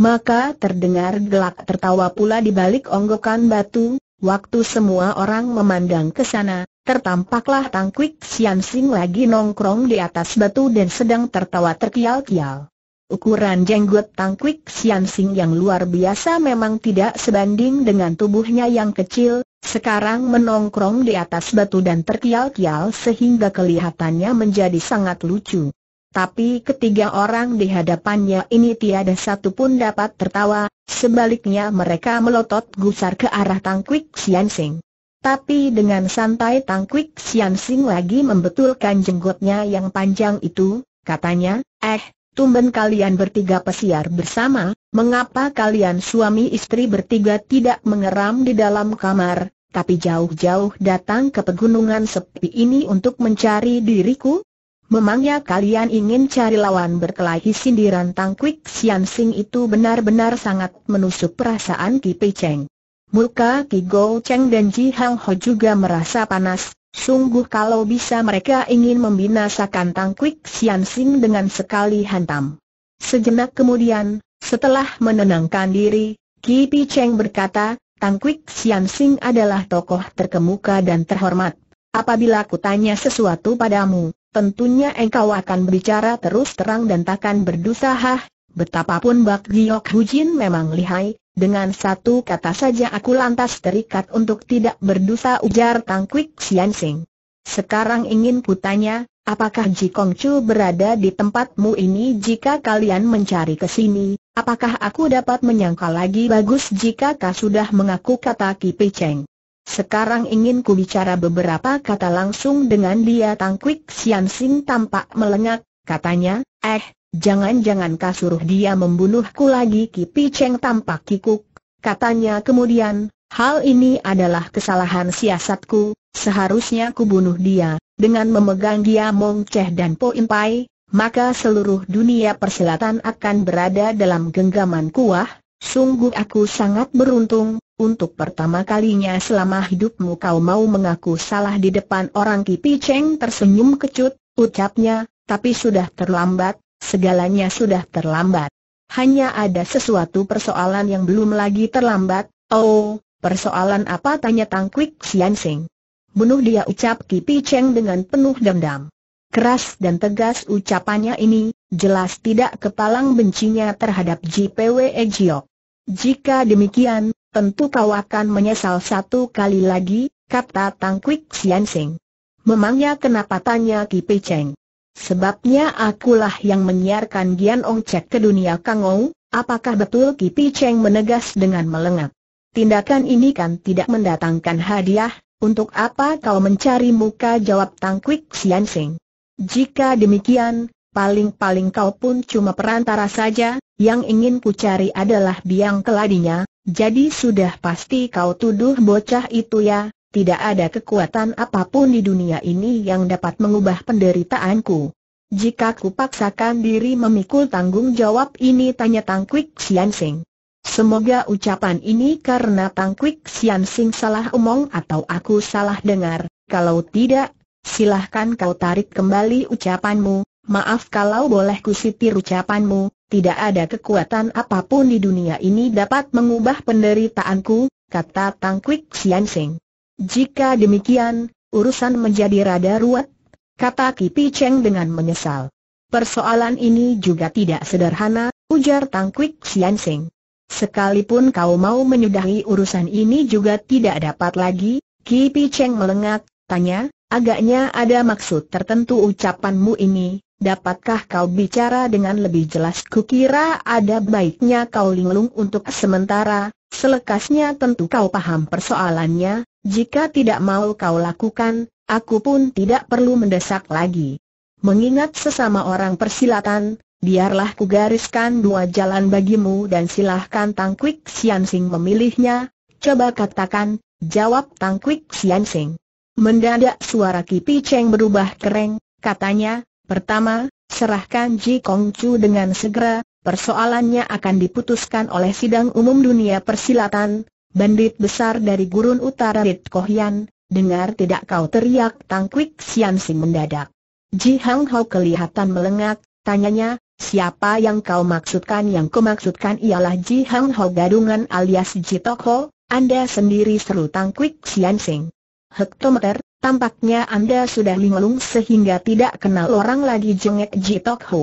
Maka terdengar gelak tertawa pula di balik onggokan batu, Waktu semua orang memandang ke sana, tertampaklah Tang Kwik Sian Sing lagi nongkrong di atas batu dan sedang tertawa terkial-kial. Ukuran jenggot Tang Kwik Sian Sing yang luar biasa memang tidak sebanding dengan tubuhnya yang kecil, sekarang menongkrong di atas batu dan terkial-kial sehingga kelihatannya menjadi sangat lucu tapi ketiga orang di hadapannya ini tiada satu pun dapat tertawa, sebaliknya mereka melotot gusar ke arah Tang Sian Sing. Tapi dengan santai Tang Sian Sing lagi membetulkan jenggotnya yang panjang itu, katanya, eh, tumben kalian bertiga pesiar bersama, mengapa kalian suami istri bertiga tidak mengeram di dalam kamar, tapi jauh-jauh datang ke pegunungan sepi ini untuk mencari diriku? Memangnya kalian ingin cari lawan berkelahi sindiran Tang Tangkwik Sian Sing itu benar-benar sangat menusuk perasaan Ki Pei Cheng. Muka Ki Go Cheng dan Ji Hang Ho juga merasa panas, sungguh kalau bisa mereka ingin membinasakan Tang Tangkwik Sian Sing dengan sekali hantam. Sejenak kemudian, setelah menenangkan diri, Ki Pei Cheng berkata, Tangkwik Sian Sing adalah tokoh terkemuka dan terhormat. Apabila kutanya sesuatu padamu, tentunya engkau akan berbicara terus terang dan takkan berdusta hah, betapapun Bak Giok Hujin memang lihai, dengan satu kata saja aku lantas terikat untuk tidak berdusta ujar Tang Kwik Sian Sing. Sekarang ingin kutanya, apakah Ji Kong Chu berada di tempatmu ini jika kalian mencari ke sini? Apakah aku dapat menyangka lagi bagus jika kau sudah mengaku kata Ki Pei Cheng? Sekarang ingin ku bicara beberapa kata langsung dengan dia Tangkwik Sian Sing tampak melengak, katanya, eh, jangan-jangan kasuruh dia membunuhku lagi Kipi Cheng tampak kikuk, katanya kemudian, hal ini adalah kesalahan siasatku, seharusnya ku bunuh dia, dengan memegang dia Mong Cheh dan Po In Pai, maka seluruh dunia perselatan akan berada dalam genggaman kuah, sungguh aku sangat beruntung, untuk pertama kalinya selama hidupmu kau mau mengaku salah di depan orang Kipi Cheng tersenyum kecut, ucapnya, tapi sudah terlambat, segalanya sudah terlambat. Hanya ada sesuatu persoalan yang belum lagi terlambat, oh, persoalan apa tanya Tangkwik Sian Sing. Bunuh dia ucap Kipi Cheng dengan penuh dendam. Keras dan tegas ucapannya ini, jelas tidak kepalang bencinya terhadap JPWE Jiok. Jika demikian, tentu kau akan menyesal satu kali lagi, kata Tang Kwik Sian Sing. Memangnya kenapa tanya Ki Pei Cheng? Sebabnya akulah yang menyiarkan Gian Ong Cek ke dunia Kang Ou, apakah betul Ki Pei Cheng menegas dengan melengak? Tindakan ini kan tidak mendatangkan hadiah, untuk apa kau mencari muka jawab Tang Kwik Sian Sing? Jika demikian, paling-paling kau pun cuma perantara saja, yang ingin ku cari adalah biang keladinya, jadi sudah pasti kau tuduh bocah itu ya, tidak ada kekuatan apapun di dunia ini yang dapat mengubah penderitaanku. Jika ku paksakan diri memikul tanggung jawab ini tanya Tang Sian Sing. Semoga ucapan ini karena Tang Sian Sing salah omong atau aku salah dengar, kalau tidak, silahkan kau tarik kembali ucapanmu, maaf kalau boleh kusitir ucapanmu, tidak ada kekuatan apapun di dunia ini dapat mengubah penderitaanku, kata Tang Kwik Sian Seng. Jika demikian, urusan menjadi rada ruwet, kata Kipi Cheng dengan menyesal. Persoalan ini juga tidak sederhana, ujar Tang Kwik Sian Seng. Sekalipun kau mau menyudahi urusan ini juga tidak dapat lagi, Kipi Cheng melengak, tanya, agaknya ada maksud tertentu ucapanmu ini, Dapatkah kau bicara dengan lebih jelas kukira ada baiknya kau linglung untuk sementara, selekasnya tentu kau paham persoalannya, jika tidak mau kau lakukan, aku pun tidak perlu mendesak lagi. Mengingat sesama orang persilatan, biarlah kugariskan dua jalan bagimu dan silahkan Tang Tangkwik Siansing memilihnya, coba katakan, jawab Tang Tangkwik Siansing. Mendadak suara Kipi Cheng berubah kering, katanya, Pertama, serahkan Ji Kong Chu dengan segera, persoalannya akan diputuskan oleh Sidang Umum Dunia Persilatan, bandit besar dari gurun utara Rit Kohyan, dengar tidak kau teriak Tang Kwik Sian Sing mendadak. Ji Hang Hao kelihatan melengak, tanyanya, siapa yang kau maksudkan yang kau maksudkan ialah Ji Hang Hao gadungan alias Ji Ho, anda sendiri seru Tang Kwik Sian Sing. Hektometer, Tampaknya Anda sudah linglung sehingga tidak kenal orang lagi jengek Jitok Ho.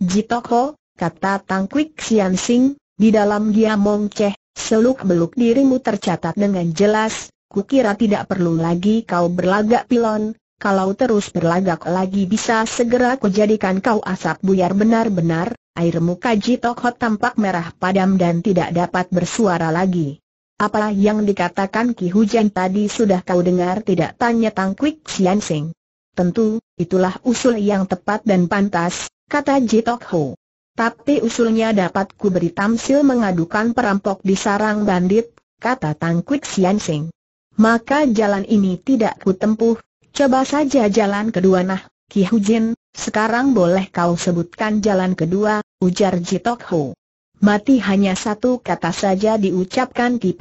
Jitok Ho, kata Tang Kwik Sian Sing, di dalam dia Mong seluk-beluk dirimu tercatat dengan jelas, kukira tidak perlu lagi kau berlagak pilon, kalau terus berlagak lagi bisa segera kujadikan kau asap buyar benar-benar, air muka Jitok Ho tampak merah padam dan tidak dapat bersuara lagi. Apa yang dikatakan Ki Hujan tadi sudah kau dengar tidak tanya Tang Kwik Sian Sing. Tentu, itulah usul yang tepat dan pantas, kata Ji Jitok Ho. Tapi usulnya dapat ku beri tamsil mengadukan perampok di sarang bandit, kata Tang Kwik Sian Sing. Maka jalan ini tidak ku tempuh, coba saja jalan kedua nah, Ki Hujan. sekarang boleh kau sebutkan jalan kedua, ujar Ji Jitok Ho. Mati hanya satu kata saja diucapkan Ki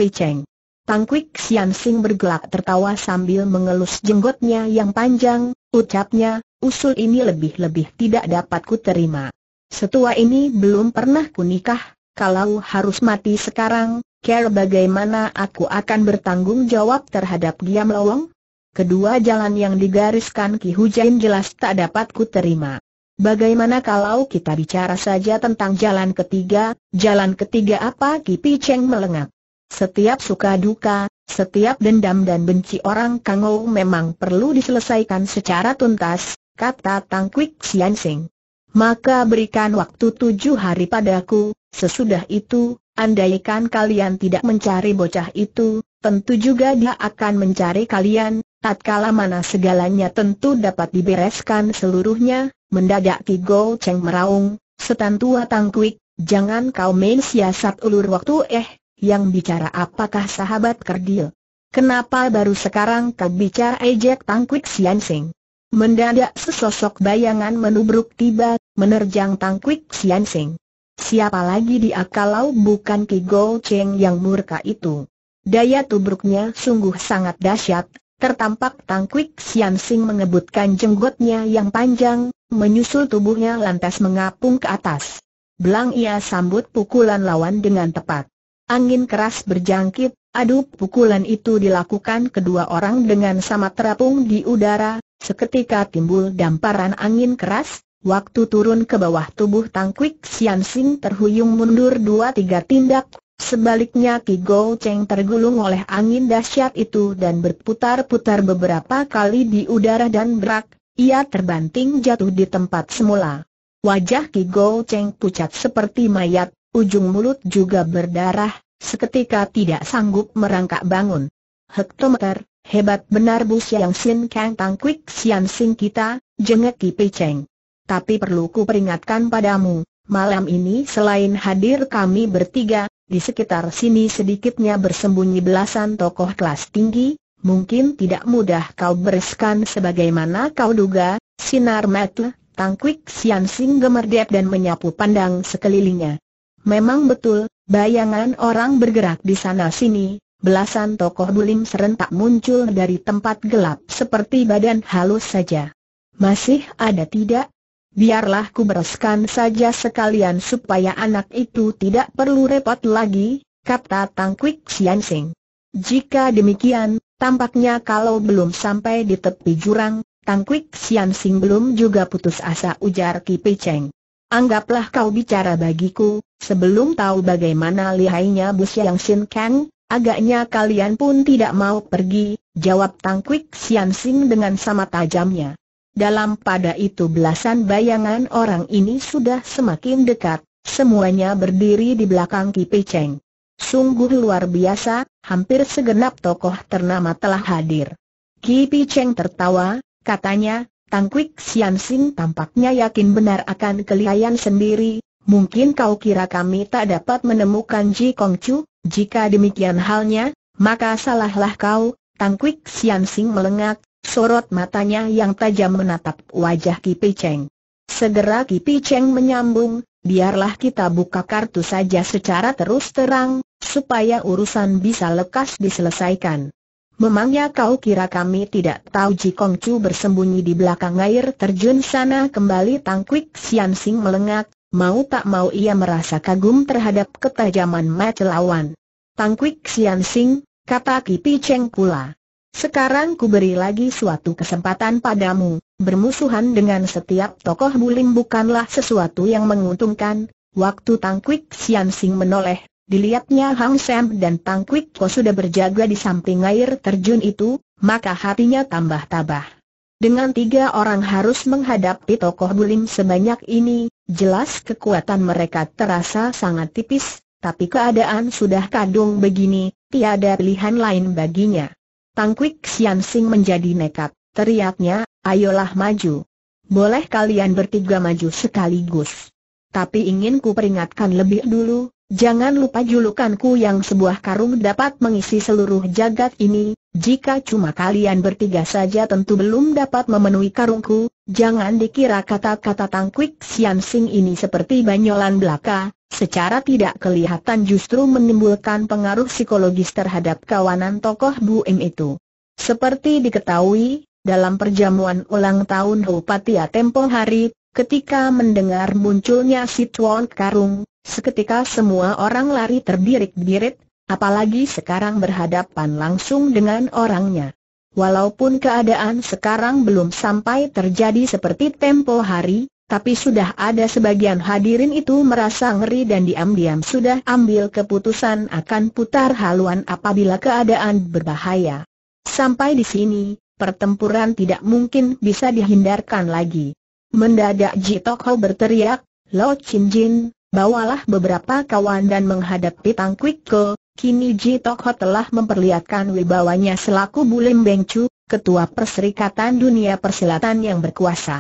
Tang Kwik Sian Sing bergelak tertawa sambil mengelus jenggotnya yang panjang, ucapnya, usul ini lebih-lebih tidak dapat ku terima. Setua ini belum pernah nikah, kalau harus mati sekarang, care bagaimana aku akan bertanggung jawab terhadap Giam melowong? Kedua jalan yang digariskan Ki Hujain jelas tak dapat ku terima. Bagaimana kalau kita bicara saja tentang jalan ketiga, jalan ketiga apa Kipi Cheng melengak. Setiap suka duka, setiap dendam dan benci orang Kang Kangou memang perlu diselesaikan secara tuntas, kata Tang Kwik Sian Sing. Maka berikan waktu tujuh hari padaku, sesudah itu, andaikan kalian tidak mencari bocah itu, tentu juga dia akan mencari kalian, tatkala mana segalanya tentu dapat dibereskan seluruhnya, Mendadak Ki Go Cheng meraung, setan tua Tang tangkuik, jangan kau main siasat ulur waktu eh, yang bicara apakah sahabat kerdil. Kenapa baru sekarang kau bicara ejek tangkuik Sian Sing? Mendadak sesosok bayangan menubruk tiba, menerjang tangkuik Sian Sing. Siapa lagi dia kalau bukan Ki Go Cheng yang murka itu? Daya tubruknya sungguh sangat dahsyat, Tertampak Tang Sian Sing mengebutkan jenggotnya yang panjang, menyusul tubuhnya lantas mengapung ke atas. Belang ia sambut pukulan lawan dengan tepat. Angin keras berjangkit, adu pukulan itu dilakukan kedua orang dengan sama terapung di udara, seketika timbul damparan angin keras, waktu turun ke bawah tubuh Tang Sian Sing terhuyung mundur dua tiga tindak, Sebaliknya Ki Go Cheng tergulung oleh angin dahsyat itu dan berputar-putar beberapa kali di udara dan berak, ia terbanting jatuh di tempat semula. Wajah Ki Go Cheng pucat seperti mayat, ujung mulut juga berdarah, seketika tidak sanggup merangkak bangun. Hektometer, hebat benar Bu Siang Sin Kang Tang Kwik Sian Sing kita, jengek Ki Pei Cheng. Tapi perlu ku peringatkan padamu, malam ini selain hadir kami bertiga, di sekitar sini sedikitnya bersembunyi belasan tokoh kelas tinggi, mungkin tidak mudah kau bereskan sebagaimana kau duga, sinar mata, tangkwik Sian Sing gemerdep dan menyapu pandang sekelilingnya. Memang betul, bayangan orang bergerak di sana-sini, belasan tokoh bulim serentak muncul dari tempat gelap seperti badan halus saja. Masih ada tidak biarlah ku bereskan saja sekalian supaya anak itu tidak perlu repot lagi, kata Tang Kwik Sian Sing. Jika demikian, tampaknya kalau belum sampai di tepi jurang, Tang Kwik Sian Sing belum juga putus asa ujar Ki Cheng. Anggaplah kau bicara bagiku, sebelum tahu bagaimana lihainya Bu Siang Sin Kang, agaknya kalian pun tidak mau pergi, jawab Tang Kwik Sian Sing dengan sama tajamnya. Dalam pada itu belasan bayangan orang ini sudah semakin dekat, semuanya berdiri di belakang Ki Cheng. Sungguh luar biasa, hampir segenap tokoh ternama telah hadir. Ki Cheng tertawa, katanya, Tang Kwik Sian Sing tampaknya yakin benar akan kelihayan sendiri, mungkin kau kira kami tak dapat menemukan Ji Kong Chu, jika demikian halnya, maka salahlah kau, Tang Kwik Sian Sing melengak, Sorot matanya yang tajam menatap wajah Kipi Cheng. Segera Kipi Cheng menyambung, biarlah kita buka kartu saja secara terus terang, supaya urusan bisa lekas diselesaikan. Memangnya kau kira kami tidak tahu Ji Chu bersembunyi di belakang air terjun sana kembali Tang Sian Sing melengak, mau tak mau ia merasa kagum terhadap ketajaman mata lawan. Kwik Sian Sing, kata Kipi Cheng pula. Sekarang ku beri lagi suatu kesempatan padamu, bermusuhan dengan setiap tokoh bulim bukanlah sesuatu yang menguntungkan. Waktu Tang Kwik Sian Sing menoleh, dilihatnya Hang Sam dan Tang Kwik Ko sudah berjaga di samping air terjun itu, maka hatinya tambah tabah. Dengan tiga orang harus menghadapi tokoh bulim sebanyak ini, jelas kekuatan mereka terasa sangat tipis, tapi keadaan sudah kadung begini, tiada pilihan lain baginya. Kwik Sian Sing menjadi nekat, teriaknya, ayolah maju. Boleh kalian bertiga maju sekaligus. Tapi ingin ku peringatkan lebih dulu, jangan lupa julukanku yang sebuah karung dapat mengisi seluruh jagat ini, jika cuma kalian bertiga saja tentu belum dapat memenuhi karungku, jangan dikira kata-kata Tangkwik Sian Sing ini seperti banyolan belaka, secara tidak kelihatan justru menimbulkan pengaruh psikologis terhadap kawanan tokoh Bu Im itu. Seperti diketahui, dalam perjamuan ulang tahun Hupatia tempo hari, ketika mendengar munculnya si Tuan Karung, seketika semua orang lari terbirik-birit, Apalagi sekarang berhadapan langsung dengan orangnya. Walaupun keadaan sekarang belum sampai terjadi seperti tempo hari, tapi sudah ada sebagian hadirin itu merasa ngeri dan diam-diam sudah ambil keputusan akan putar haluan apabila keadaan berbahaya. Sampai di sini, pertempuran tidak mungkin bisa dihindarkan lagi. Mendadak Ji Tokho berteriak, Lo Chin Jin, bawalah beberapa kawan dan menghadapi Tang Kwik Ko, Kini Ji Tokho telah memperlihatkan wibawanya selaku Bulim Bengcu, Ketua Perserikatan Dunia Persilatan yang berkuasa.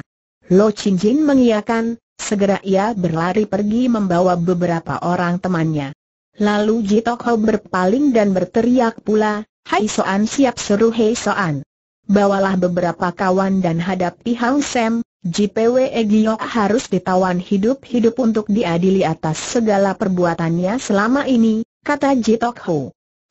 Lo Chin Jin mengiakan, segera ia berlari pergi membawa beberapa orang temannya. Lalu Ji Tokho berpaling dan berteriak pula, Hai Soan siap seru Hei Soan. Bawalah beberapa kawan dan hadapi Hang Sam, JPW Egyok harus ditawan hidup-hidup untuk diadili atas segala perbuatannya selama ini, kata Jitok Ho.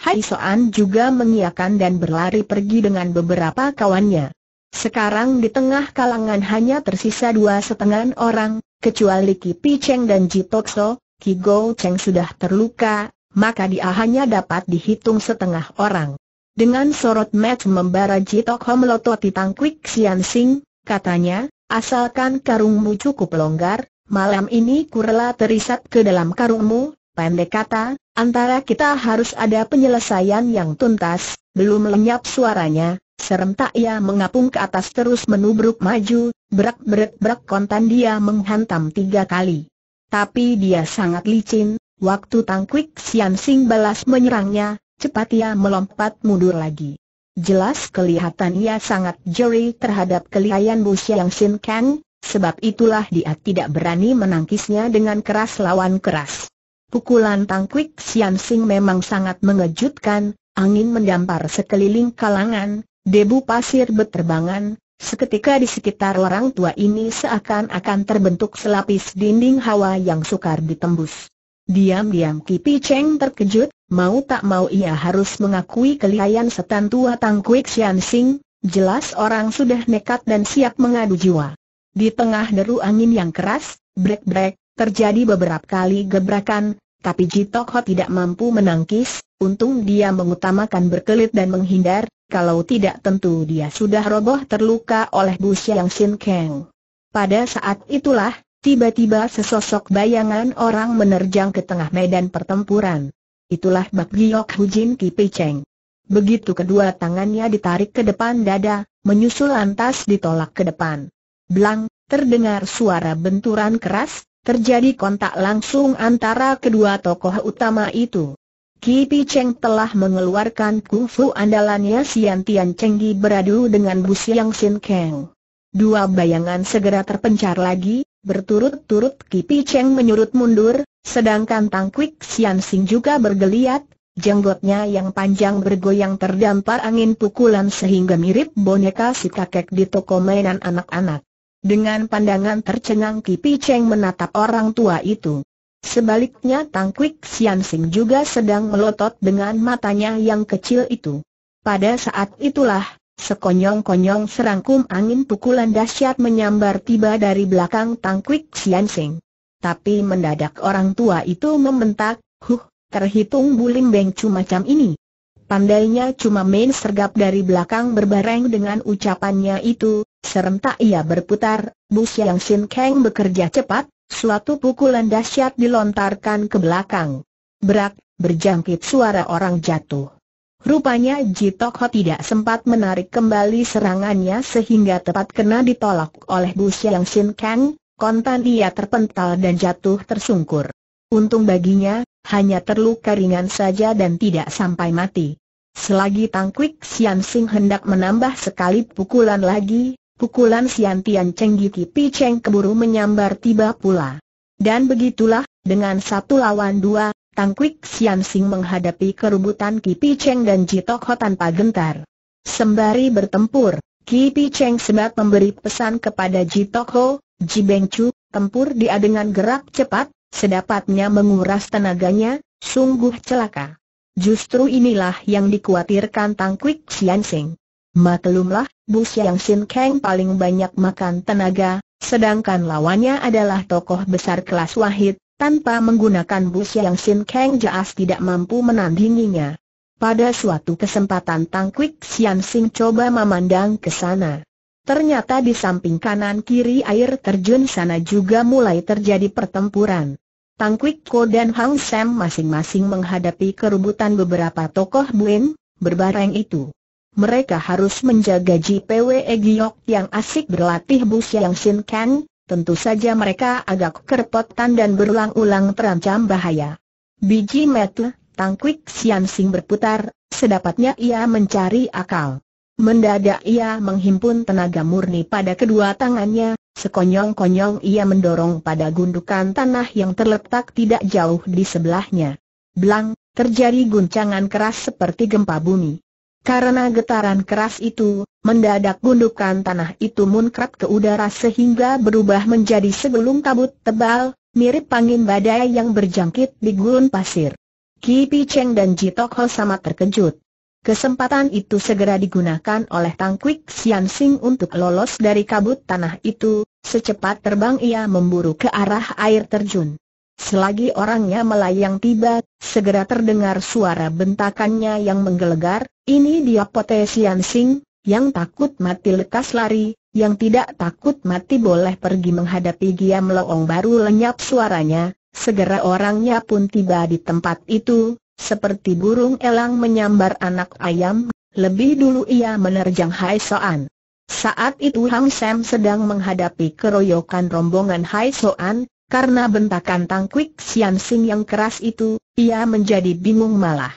Hai Soan juga mengiakan dan berlari pergi dengan beberapa kawannya. Sekarang di tengah kalangan hanya tersisa dua setengah orang, kecuali Ki Pi Cheng dan Jitok So, Ki Go Cheng sudah terluka, maka dia hanya dapat dihitung setengah orang. Dengan sorot match membara Jitok Ho melototi tangkwik Sian Sing, katanya, asalkan karungmu cukup longgar, malam ini kurela terisat ke dalam karungmu, Pendek kata, antara kita harus ada penyelesaian yang tuntas, belum lenyap suaranya, serentak ia mengapung ke atas terus menubruk maju, berak-berak-berak kontan dia menghantam tiga kali. Tapi dia sangat licin, waktu Tangkwik Sian Sing balas menyerangnya, cepat ia melompat mundur lagi. Jelas kelihatan ia sangat jeri terhadap kelihayan Bu Siang Sin Kang, sebab itulah dia tidak berani menangkisnya dengan keras lawan keras. Pukulan tangkwik Sian Sing memang sangat mengejutkan, angin mendampar sekeliling kalangan, debu pasir berterbangan. seketika di sekitar orang tua ini seakan-akan terbentuk selapis dinding hawa yang sukar ditembus. Diam-diam Kipi Cheng terkejut, mau tak mau ia harus mengakui kelihayan setan tua Tangkuik Sian Sing, jelas orang sudah nekat dan siap mengadu jiwa. Di tengah deru angin yang keras, brek-brek, terjadi beberapa kali gebrakan, tapi Jitok Ho tidak mampu menangkis, untung dia mengutamakan berkelit dan menghindar, kalau tidak tentu dia sudah roboh terluka oleh Bu Xiang sin Kang. Pada saat itulah, tiba-tiba sesosok bayangan orang menerjang ke tengah medan pertempuran. Itulah Bak Giok Hujin Ki Cheng. Begitu kedua tangannya ditarik ke depan dada, menyusul lantas ditolak ke depan. Blang, terdengar suara benturan keras, Terjadi kontak langsung antara kedua tokoh utama itu. Ki Pi Cheng telah mengeluarkan kungfu andalannya Sian Tian beradu dengan Bu Siang Sin Keng. Dua bayangan segera terpencar lagi, berturut-turut Ki Pi Cheng menyurut mundur, sedangkan Tang Kwik Sian Sing juga bergeliat, jenggotnya yang panjang bergoyang terdampar angin pukulan sehingga mirip boneka si kakek di toko mainan anak-anak. Dengan pandangan tercengang Kipi Cheng menatap orang tua itu. Sebaliknya Tang Kwik Sian Sing juga sedang melotot dengan matanya yang kecil itu. Pada saat itulah, sekonyong-konyong serangkum angin pukulan dahsyat menyambar tiba dari belakang Tang Kwik Sian Sing. Tapi mendadak orang tua itu membentak, huh, terhitung bulim beng bengcu macam ini. Pandainya cuma main sergap dari belakang berbareng dengan ucapannya itu, Serentak ia berputar, Bu yang Sin Kang bekerja cepat, suatu pukulan dahsyat dilontarkan ke belakang. Berak, berjangkit suara orang jatuh. Rupanya Ji Tok Ho tidak sempat menarik kembali serangannya sehingga tepat kena ditolak oleh Bu yang Sin Kang, kontan ia terpental dan jatuh tersungkur. Untung baginya, hanya terluka ringan saja dan tidak sampai mati. Selagi Tang Kwik Sian Sing hendak menambah sekali pukulan lagi, Pukulan Sian Tian Cheng Pi Cheng keburu menyambar tiba pula. Dan begitulah, dengan satu lawan dua, Tang Kwik Sian Sing menghadapi kerubutan Ki Pi Cheng dan Ji Tok Ho tanpa gentar. Sembari bertempur, Ki Pi Cheng sempat memberi pesan kepada Ji Tok Ho, Ji Beng Chu, tempur dia dengan gerak cepat, sedapatnya menguras tenaganya, sungguh celaka. Justru inilah yang dikhawatirkan Tang Kwik Sian Sing. Maklumlah, Bu yang Sin Kang paling banyak makan tenaga, sedangkan lawannya adalah tokoh besar kelas wahid, tanpa menggunakan Bu yang Sin Kang Jaas tidak mampu menandinginya. Pada suatu kesempatan Tang Kwik Sian Sing coba memandang ke sana. Ternyata di samping kanan kiri air terjun sana juga mulai terjadi pertempuran. Tang Kwik Ko dan Hang Sam masing-masing menghadapi kerubutan beberapa tokoh Buin, berbareng itu mereka harus menjaga JPW Egyok yang asik berlatih bus yang Kang, tentu saja mereka agak kerepotan dan berulang-ulang terancam bahaya. Biji metu, tangkwik Sian Sing berputar, sedapatnya ia mencari akal. Mendadak ia menghimpun tenaga murni pada kedua tangannya, sekonyong-konyong ia mendorong pada gundukan tanah yang terletak tidak jauh di sebelahnya. Blang, terjadi guncangan keras seperti gempa bumi. Karena getaran keras itu, mendadak gundukan tanah itu muncrat ke udara sehingga berubah menjadi segelung kabut tebal, mirip angin badai yang berjangkit di gurun pasir. Ki Pi Cheng dan Ji Tok Ho sama terkejut. Kesempatan itu segera digunakan oleh Tang Kwik Sian Sing untuk lolos dari kabut tanah itu, secepat terbang ia memburu ke arah air terjun. Selagi orangnya melayang tiba, segera terdengar suara bentakannya yang menggelegar, ini dia Potesian Sing, yang takut mati lekas lari, yang tidak takut mati boleh pergi menghadapi Giam Loong baru lenyap suaranya, segera orangnya pun tiba di tempat itu, seperti burung elang menyambar anak ayam, lebih dulu ia menerjang Hai Soan. Saat itu Hang Sam sedang menghadapi keroyokan rombongan Hai Soan, karena bentakan Tangkwik Sian Sing yang keras itu, ia menjadi bingung malah.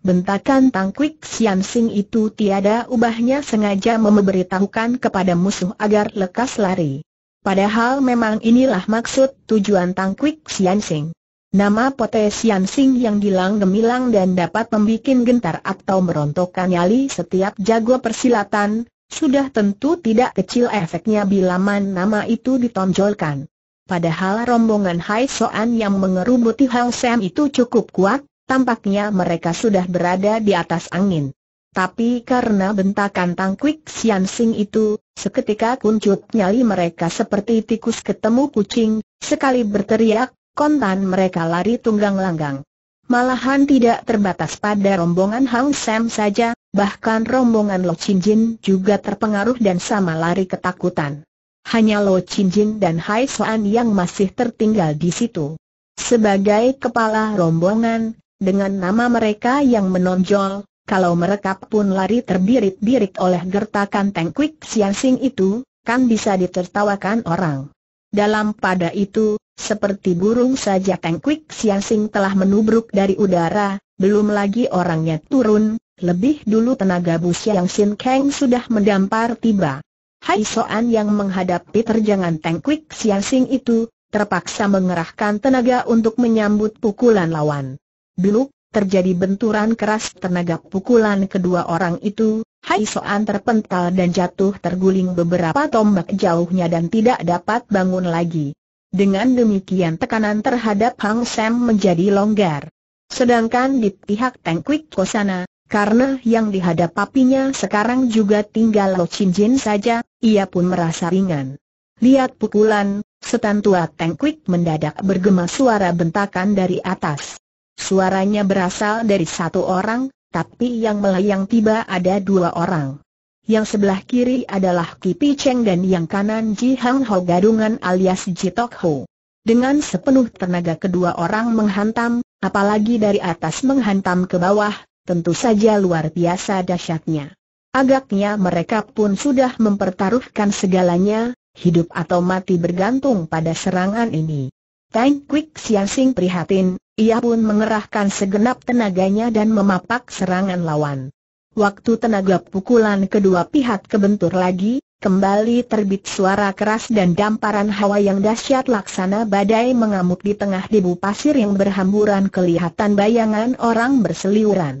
Bentakan Tangkwik Sian Sing itu tiada ubahnya sengaja memberitahukan kepada musuh agar lekas lari. Padahal memang inilah maksud tujuan Tangkwik Sian Sing. Nama Pote Sian Sing yang gilang gemilang dan dapat membuat gentar atau merontokkan nyali setiap jago persilatan, sudah tentu tidak kecil efeknya bila man nama itu ditonjolkan. Padahal rombongan Hai Soan yang mengerubuti Hang Sam itu cukup kuat, tampaknya mereka sudah berada di atas angin. Tapi karena bentakan tangkwik Sian Sing itu, seketika kuncup nyali mereka seperti tikus ketemu kucing, sekali berteriak, kontan mereka lari tunggang langgang. Malahan tidak terbatas pada rombongan Hang Sam saja, bahkan rombongan Lo Chin Jin juga terpengaruh dan sama lari ketakutan. Hanya Lo Jin dan Hai Soan yang masih tertinggal di situ. Sebagai kepala rombongan, dengan nama mereka yang menonjol, kalau mereka pun lari terbirit-birit oleh gertakan Teng Kwik Sian Sing itu, kan bisa ditertawakan orang. Dalam pada itu, seperti burung saja Teng Kwik Sian Sing telah menubruk dari udara, belum lagi orangnya turun, lebih dulu tenaga bus yang Sin Kang sudah mendampar tiba. Hai Soan yang menghadapi terjangan tengklik Sian Sing itu, terpaksa mengerahkan tenaga untuk menyambut pukulan lawan. Beluk, terjadi benturan keras tenaga pukulan kedua orang itu, Hai Soan terpental dan jatuh terguling beberapa tombak jauhnya dan tidak dapat bangun lagi. Dengan demikian tekanan terhadap Hang Sam menjadi longgar. Sedangkan di pihak Tengkwik Kosana, karena yang dihadap papinya sekarang juga tinggal Lo Chin Jin saja, ia pun merasa ringan. Lihat pukulan, setan tua Teng Kwik mendadak bergema suara bentakan dari atas. Suaranya berasal dari satu orang, tapi yang melayang tiba ada dua orang. Yang sebelah kiri adalah Kipi Cheng dan yang kanan Ji Hang Ho gadungan alias Ji Tok Ho. Dengan sepenuh tenaga kedua orang menghantam, apalagi dari atas menghantam ke bawah, tentu saja luar biasa dahsyatnya. Agaknya mereka pun sudah mempertaruhkan segalanya, hidup atau mati bergantung pada serangan ini. Tang Quick Sian Sing prihatin, ia pun mengerahkan segenap tenaganya dan memapak serangan lawan. Waktu tenaga pukulan kedua pihak kebentur lagi, kembali terbit suara keras dan damparan hawa yang dahsyat laksana badai mengamuk di tengah debu pasir yang berhamburan kelihatan bayangan orang berseliuran.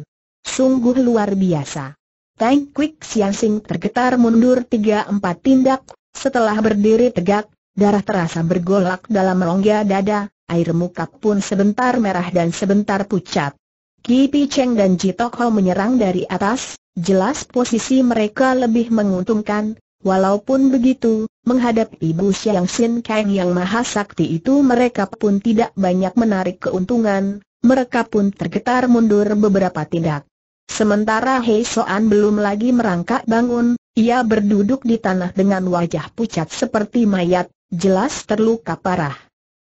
Sungguh luar biasa. Tang Quick Sian tergetar mundur tiga empat tindak, setelah berdiri tegak, darah terasa bergolak dalam rongga dada, air muka pun sebentar merah dan sebentar pucat. Ki Pi Cheng dan Ji Tok Ho menyerang dari atas, jelas posisi mereka lebih menguntungkan, Walaupun begitu, menghadapi Bu Xiang Sin Kang yang maha sakti itu mereka pun tidak banyak menarik keuntungan, mereka pun tergetar mundur beberapa tindak. Sementara Hei Soan belum lagi merangkak bangun, ia berduduk di tanah dengan wajah pucat seperti mayat, jelas terluka parah.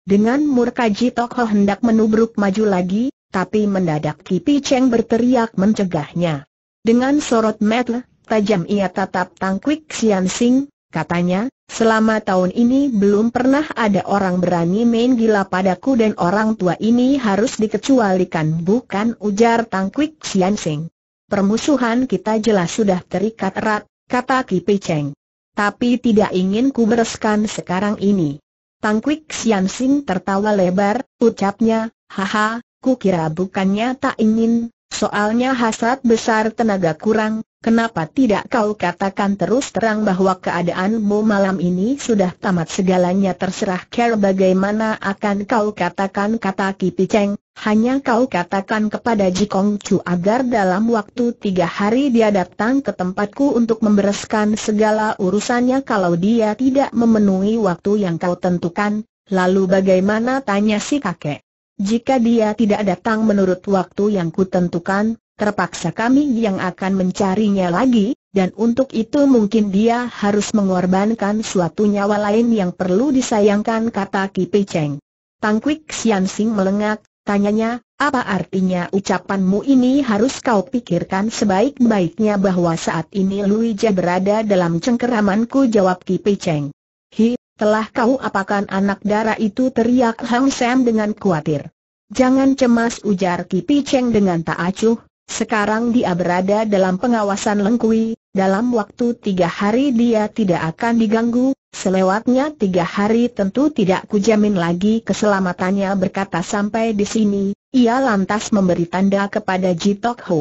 Dengan murka Ji hendak menubruk maju lagi, tapi mendadak Kipi Cheng berteriak mencegahnya. Dengan sorot mata tajam ia tatap Tang Kwik Xian Sing, Katanya, selama tahun ini belum pernah ada orang berani main gila padaku dan orang tua ini harus dikecualikan bukan ujar Tang Sian Sing. Permusuhan kita jelas sudah terikat erat, kata Pei Cheng. Tapi tidak ingin ku bereskan sekarang ini. Tang Sian Sing tertawa lebar, ucapnya, haha, ku kira bukannya tak ingin, soalnya hasrat besar tenaga kurang, Kenapa tidak kau katakan terus terang bahwa keadaanmu malam ini sudah tamat segalanya terserah care bagaimana akan kau katakan kata Kipiceng, hanya kau katakan kepada Jikong Chu agar dalam waktu tiga hari dia datang ke tempatku untuk membereskan segala urusannya kalau dia tidak memenuhi waktu yang kau tentukan, lalu bagaimana tanya si kakek. Jika dia tidak datang menurut waktu yang kutentukan, terpaksa kami yang akan mencarinya lagi, dan untuk itu mungkin dia harus mengorbankan suatu nyawa lain yang perlu disayangkan kata Ki Cheng. Tangkwik Sian Sing melengak, tanyanya, apa artinya ucapanmu ini harus kau pikirkan sebaik-baiknya bahwa saat ini Luija berada dalam cengkeramanku jawab Ki Cheng. Hi, telah kau apakan anak darah itu teriak Hang Sam dengan khawatir. Jangan cemas ujar Ki Cheng dengan tak acuh, sekarang dia berada dalam pengawasan Lengkui, dalam waktu tiga hari dia tidak akan diganggu, selewatnya tiga hari tentu tidak kujamin lagi keselamatannya berkata sampai di sini, ia lantas memberi tanda kepada Jitok Ho.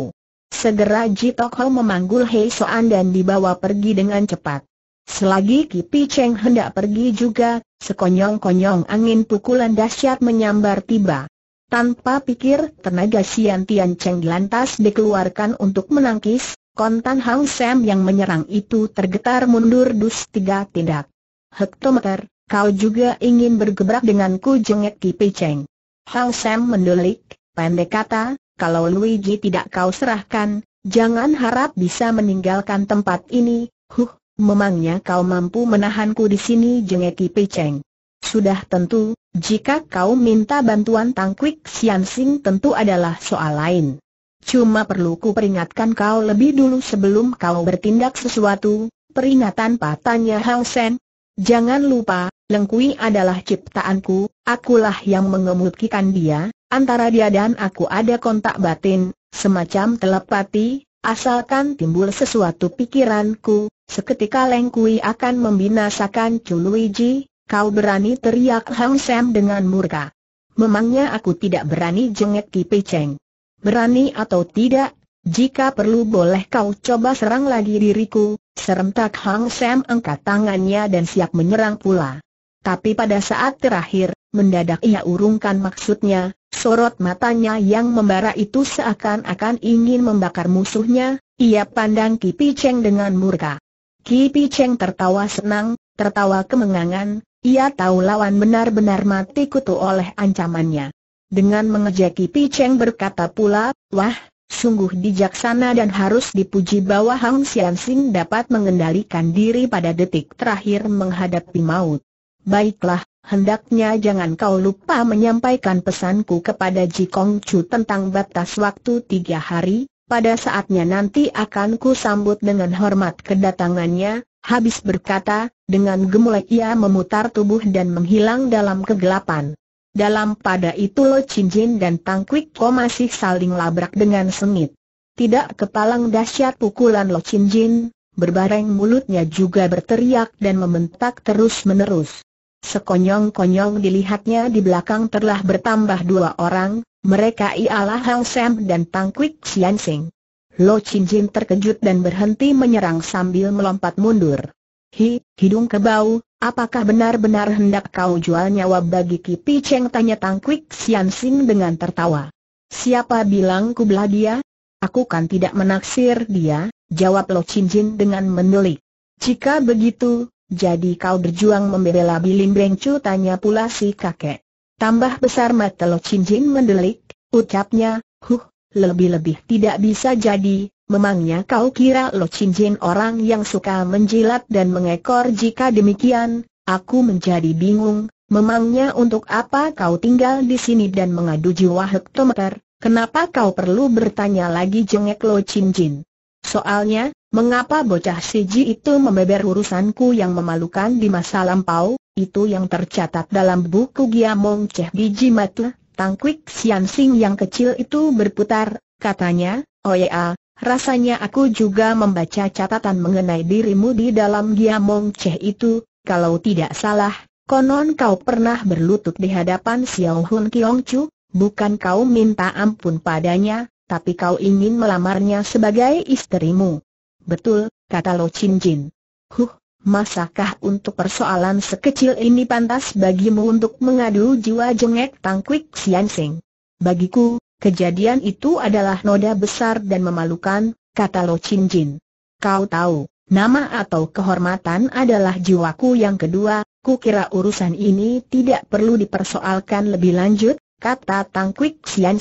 Segera Jitok Ho memanggul Hei Soan dan dibawa pergi dengan cepat. Selagi Kipi Cheng hendak pergi juga, sekonyong-konyong angin pukulan dahsyat menyambar tiba. Tanpa pikir tenaga Sian Tian Cheng lantas dikeluarkan untuk menangkis, kontan Hang Sam yang menyerang itu tergetar mundur dus tiga tindak. Hektometer, kau juga ingin bergebrak denganku jengek Pei Cheng. Hang Sam mendelik, pendek kata, kalau Luigi tidak kau serahkan, jangan harap bisa meninggalkan tempat ini, huh, memangnya kau mampu menahanku di sini jengek Pei Cheng. Sudah tentu, jika kau minta bantuan Kwik Sian Sing tentu adalah soal lain. Cuma perlu ku peringatkan kau lebih dulu sebelum kau bertindak sesuatu, peringatan patahnya Hang Sen. Jangan lupa, Lengkui adalah ciptaanku, akulah yang mengemukikan dia, antara dia dan aku ada kontak batin, semacam telepati, Asalkan timbul sesuatu pikiranku, seketika Leng Kui akan membinasakan Ji, Kau berani teriak Hang Sam dengan murka. Memangnya aku tidak berani jengek Ki Cheng. Berani atau tidak, jika perlu boleh kau coba serang lagi diriku, serentak Hang Sam angkat tangannya dan siap menyerang pula. Tapi pada saat terakhir, mendadak ia urungkan maksudnya, sorot matanya yang membara itu seakan-akan ingin membakar musuhnya, ia pandang Ki Piceng dengan murka. Ki Piceng tertawa senang, tertawa kemengangan, ia tahu lawan benar-benar mati kutu oleh ancamannya. Dengan mengejeki Pi Cheng berkata pula, Wah, sungguh bijaksana dan harus dipuji bahwa Hang Xian Sing dapat mengendalikan diri pada detik terakhir menghadapi maut. Baiklah, hendaknya jangan kau lupa menyampaikan pesanku kepada Ji Kong Chu tentang batas waktu tiga hari, pada saatnya nanti akan ku sambut dengan hormat kedatangannya, Habis berkata, dengan gemulai ia memutar tubuh dan menghilang dalam kegelapan. Dalam pada itu Lo Jin dan Tang Kwik Ko masih saling labrak dengan sengit. Tidak kepalang dahsyat pukulan Lo Jin, berbareng mulutnya juga berteriak dan membentak terus-menerus. Sekonyong-konyong dilihatnya di belakang telah bertambah dua orang, mereka ialah Hang Sam dan Tang Kwik Sian Sing. Lo Chin Jin terkejut dan berhenti menyerang sambil melompat mundur. Hi, hidung kebau, apakah benar-benar hendak kau jual nyawa bagi Ki Cheng tanya Tang Kwik Sian Sing dengan tertawa. Siapa bilang ku belah dia? Aku kan tidak menaksir dia, jawab Lo Chin Jin dengan mendelik. Jika begitu, jadi kau berjuang membela Bilim Beng Chu tanya pula si kakek. Tambah besar mata Lo Chin Jin mendelik, ucapnya, huh, lebih-lebih tidak bisa jadi, memangnya kau kira Lo Chin Jin orang yang suka menjilat dan mengekor jika demikian, aku menjadi bingung, memangnya untuk apa kau tinggal di sini dan mengadu jiwa hektometer, kenapa kau perlu bertanya lagi jengek Lo Chin Jin? Soalnya, mengapa bocah Siji itu membeber urusanku yang memalukan di masa lampau, itu yang tercatat dalam buku Giamong Cheh Biji Matlah? Tang Kwik Sian Sing yang kecil itu berputar, katanya, oh ya, rasanya aku juga membaca catatan mengenai dirimu di dalam Giamong Cheh itu, kalau tidak salah, konon kau pernah berlutut di hadapan Xiao Hun Kiong Chu, bukan kau minta ampun padanya, tapi kau ingin melamarnya sebagai istrimu. Betul, kata Lo Chin Jin. Huh, masakah untuk persoalan sekecil ini pantas bagimu untuk mengadu jiwa jengek Tangkwik Sian Bagiku, kejadian itu adalah noda besar dan memalukan, kata Lo Chin Jin. Kau tahu, nama atau kehormatan adalah jiwaku yang kedua, Ku kira urusan ini tidak perlu dipersoalkan lebih lanjut, kata Tangkwik Sian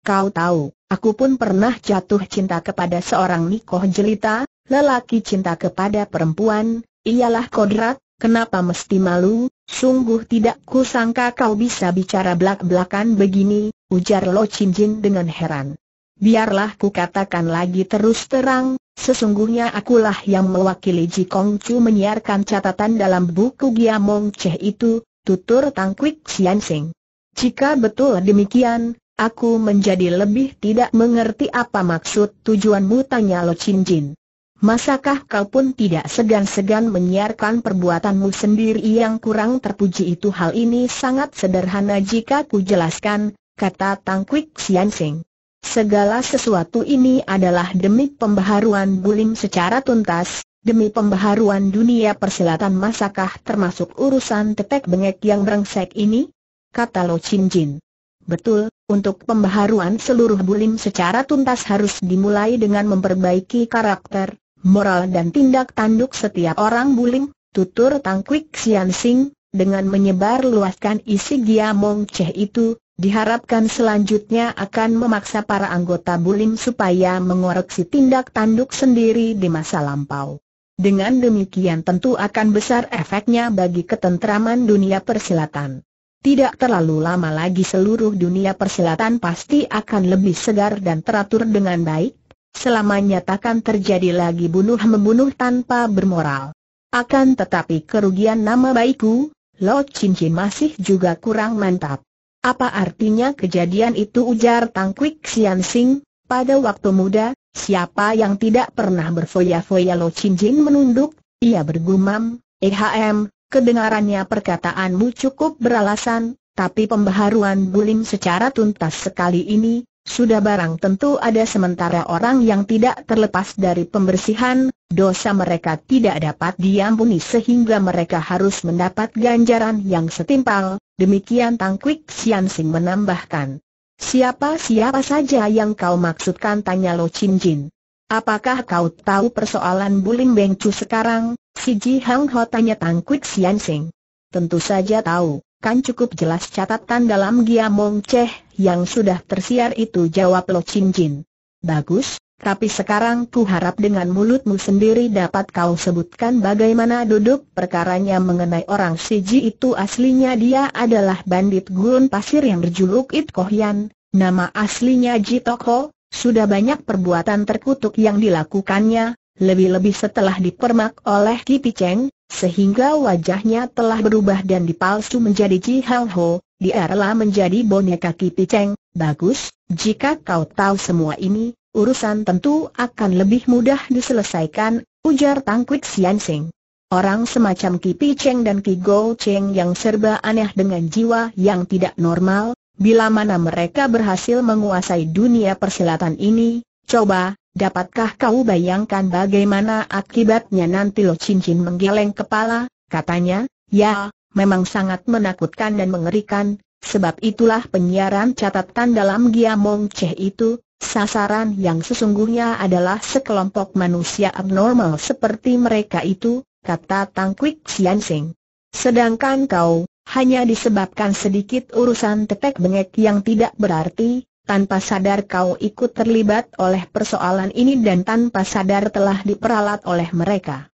Kau tahu, aku pun pernah jatuh cinta kepada seorang Nikoh Jelita, Lelaki cinta kepada perempuan, ialah kodrat, kenapa mesti malu, sungguh tidak kusangka kau bisa bicara belak-belakan begini, ujar Lo Chin Jin dengan heran. Biarlah ku katakan lagi terus terang, sesungguhnya akulah yang mewakili Ji Kong Chu menyiarkan catatan dalam buku Gia Mong Cheh itu, tutur Tang Kwik Sian Sing. Jika betul demikian, aku menjadi lebih tidak mengerti apa maksud tujuanmu tanya Lo Chin Jin. Masakah kau pun tidak segan-segan menyiarkan perbuatanmu sendiri yang kurang terpuji itu hal ini sangat sederhana jika ku jelaskan, kata Tang Kwik Sian Sing. Segala sesuatu ini adalah demi pembaharuan bulim secara tuntas, demi pembaharuan dunia persilatan masakah termasuk urusan tetek bengek yang brengsek ini? Kata Lo Chin Jin. Betul, untuk pembaharuan seluruh bulim secara tuntas harus dimulai dengan memperbaiki karakter, moral dan tindak tanduk setiap orang buling, tutur Kwik Sian Sing, dengan menyebar luaskan isi Gia Mong Cheh itu, diharapkan selanjutnya akan memaksa para anggota bulim supaya mengoreksi tindak tanduk sendiri di masa lampau. Dengan demikian tentu akan besar efeknya bagi ketentraman dunia persilatan. Tidak terlalu lama lagi seluruh dunia persilatan pasti akan lebih segar dan teratur dengan baik, Selamanya takkan terjadi lagi bunuh-membunuh tanpa bermoral. Akan tetapi kerugian nama baikku, Lo cincin masih juga kurang mantap. Apa artinya kejadian itu ujar Tang Kwik Sian Sing, pada waktu muda, siapa yang tidak pernah berfoya-foya Lo cincin menunduk, ia bergumam, EHM, kedengarannya perkataanmu cukup beralasan, tapi pembaharuan bulim secara tuntas sekali ini, sudah barang tentu ada sementara orang yang tidak terlepas dari pembersihan, dosa mereka tidak dapat diampuni sehingga mereka harus mendapat ganjaran yang setimpal, demikian Tangkwik Sian Sing menambahkan. Siapa-siapa saja yang kau maksudkan tanya Lo Chin Jin. Apakah kau tahu persoalan Bulim Beng Chu sekarang? Si Ji Hang Ho tanya Tangkwik Sian Sing. Tentu saja tahu. Kan cukup jelas catatan dalam Mong Ceh yang sudah tersiar itu jawab Lo Chin Jin. Bagus, tapi sekarang ku harap dengan mulutmu sendiri dapat kau sebutkan bagaimana duduk perkaranya mengenai orang Siji itu aslinya dia adalah bandit gurun pasir yang berjuluk It Kohyan, nama aslinya Ji Toko, sudah banyak perbuatan terkutuk yang dilakukannya, lebih-lebih setelah dipermak oleh Ki Picheng, sehingga wajahnya telah berubah dan dipalsu menjadi Ji Hang Ho, dia menjadi boneka Kipi Cheng. Bagus, jika kau tahu semua ini, urusan tentu akan lebih mudah diselesaikan, ujar Tang Kwik Sian Sing. Orang semacam Kipi Cheng dan Ki Go Cheng yang serba aneh dengan jiwa yang tidak normal, bila mana mereka berhasil menguasai dunia persilatan ini, coba, Dapatkah kau bayangkan bagaimana akibatnya nanti Lo Cincin menggeleng kepala, katanya, ya, memang sangat menakutkan dan mengerikan, sebab itulah penyiaran catatan dalam Giamong Cheh itu, sasaran yang sesungguhnya adalah sekelompok manusia abnormal seperti mereka itu, kata Tang Kwik Sian Sing. Sedangkan kau, hanya disebabkan sedikit urusan tetek bengek yang tidak berarti, tanpa sadar kau ikut terlibat oleh persoalan ini dan tanpa sadar telah diperalat oleh mereka.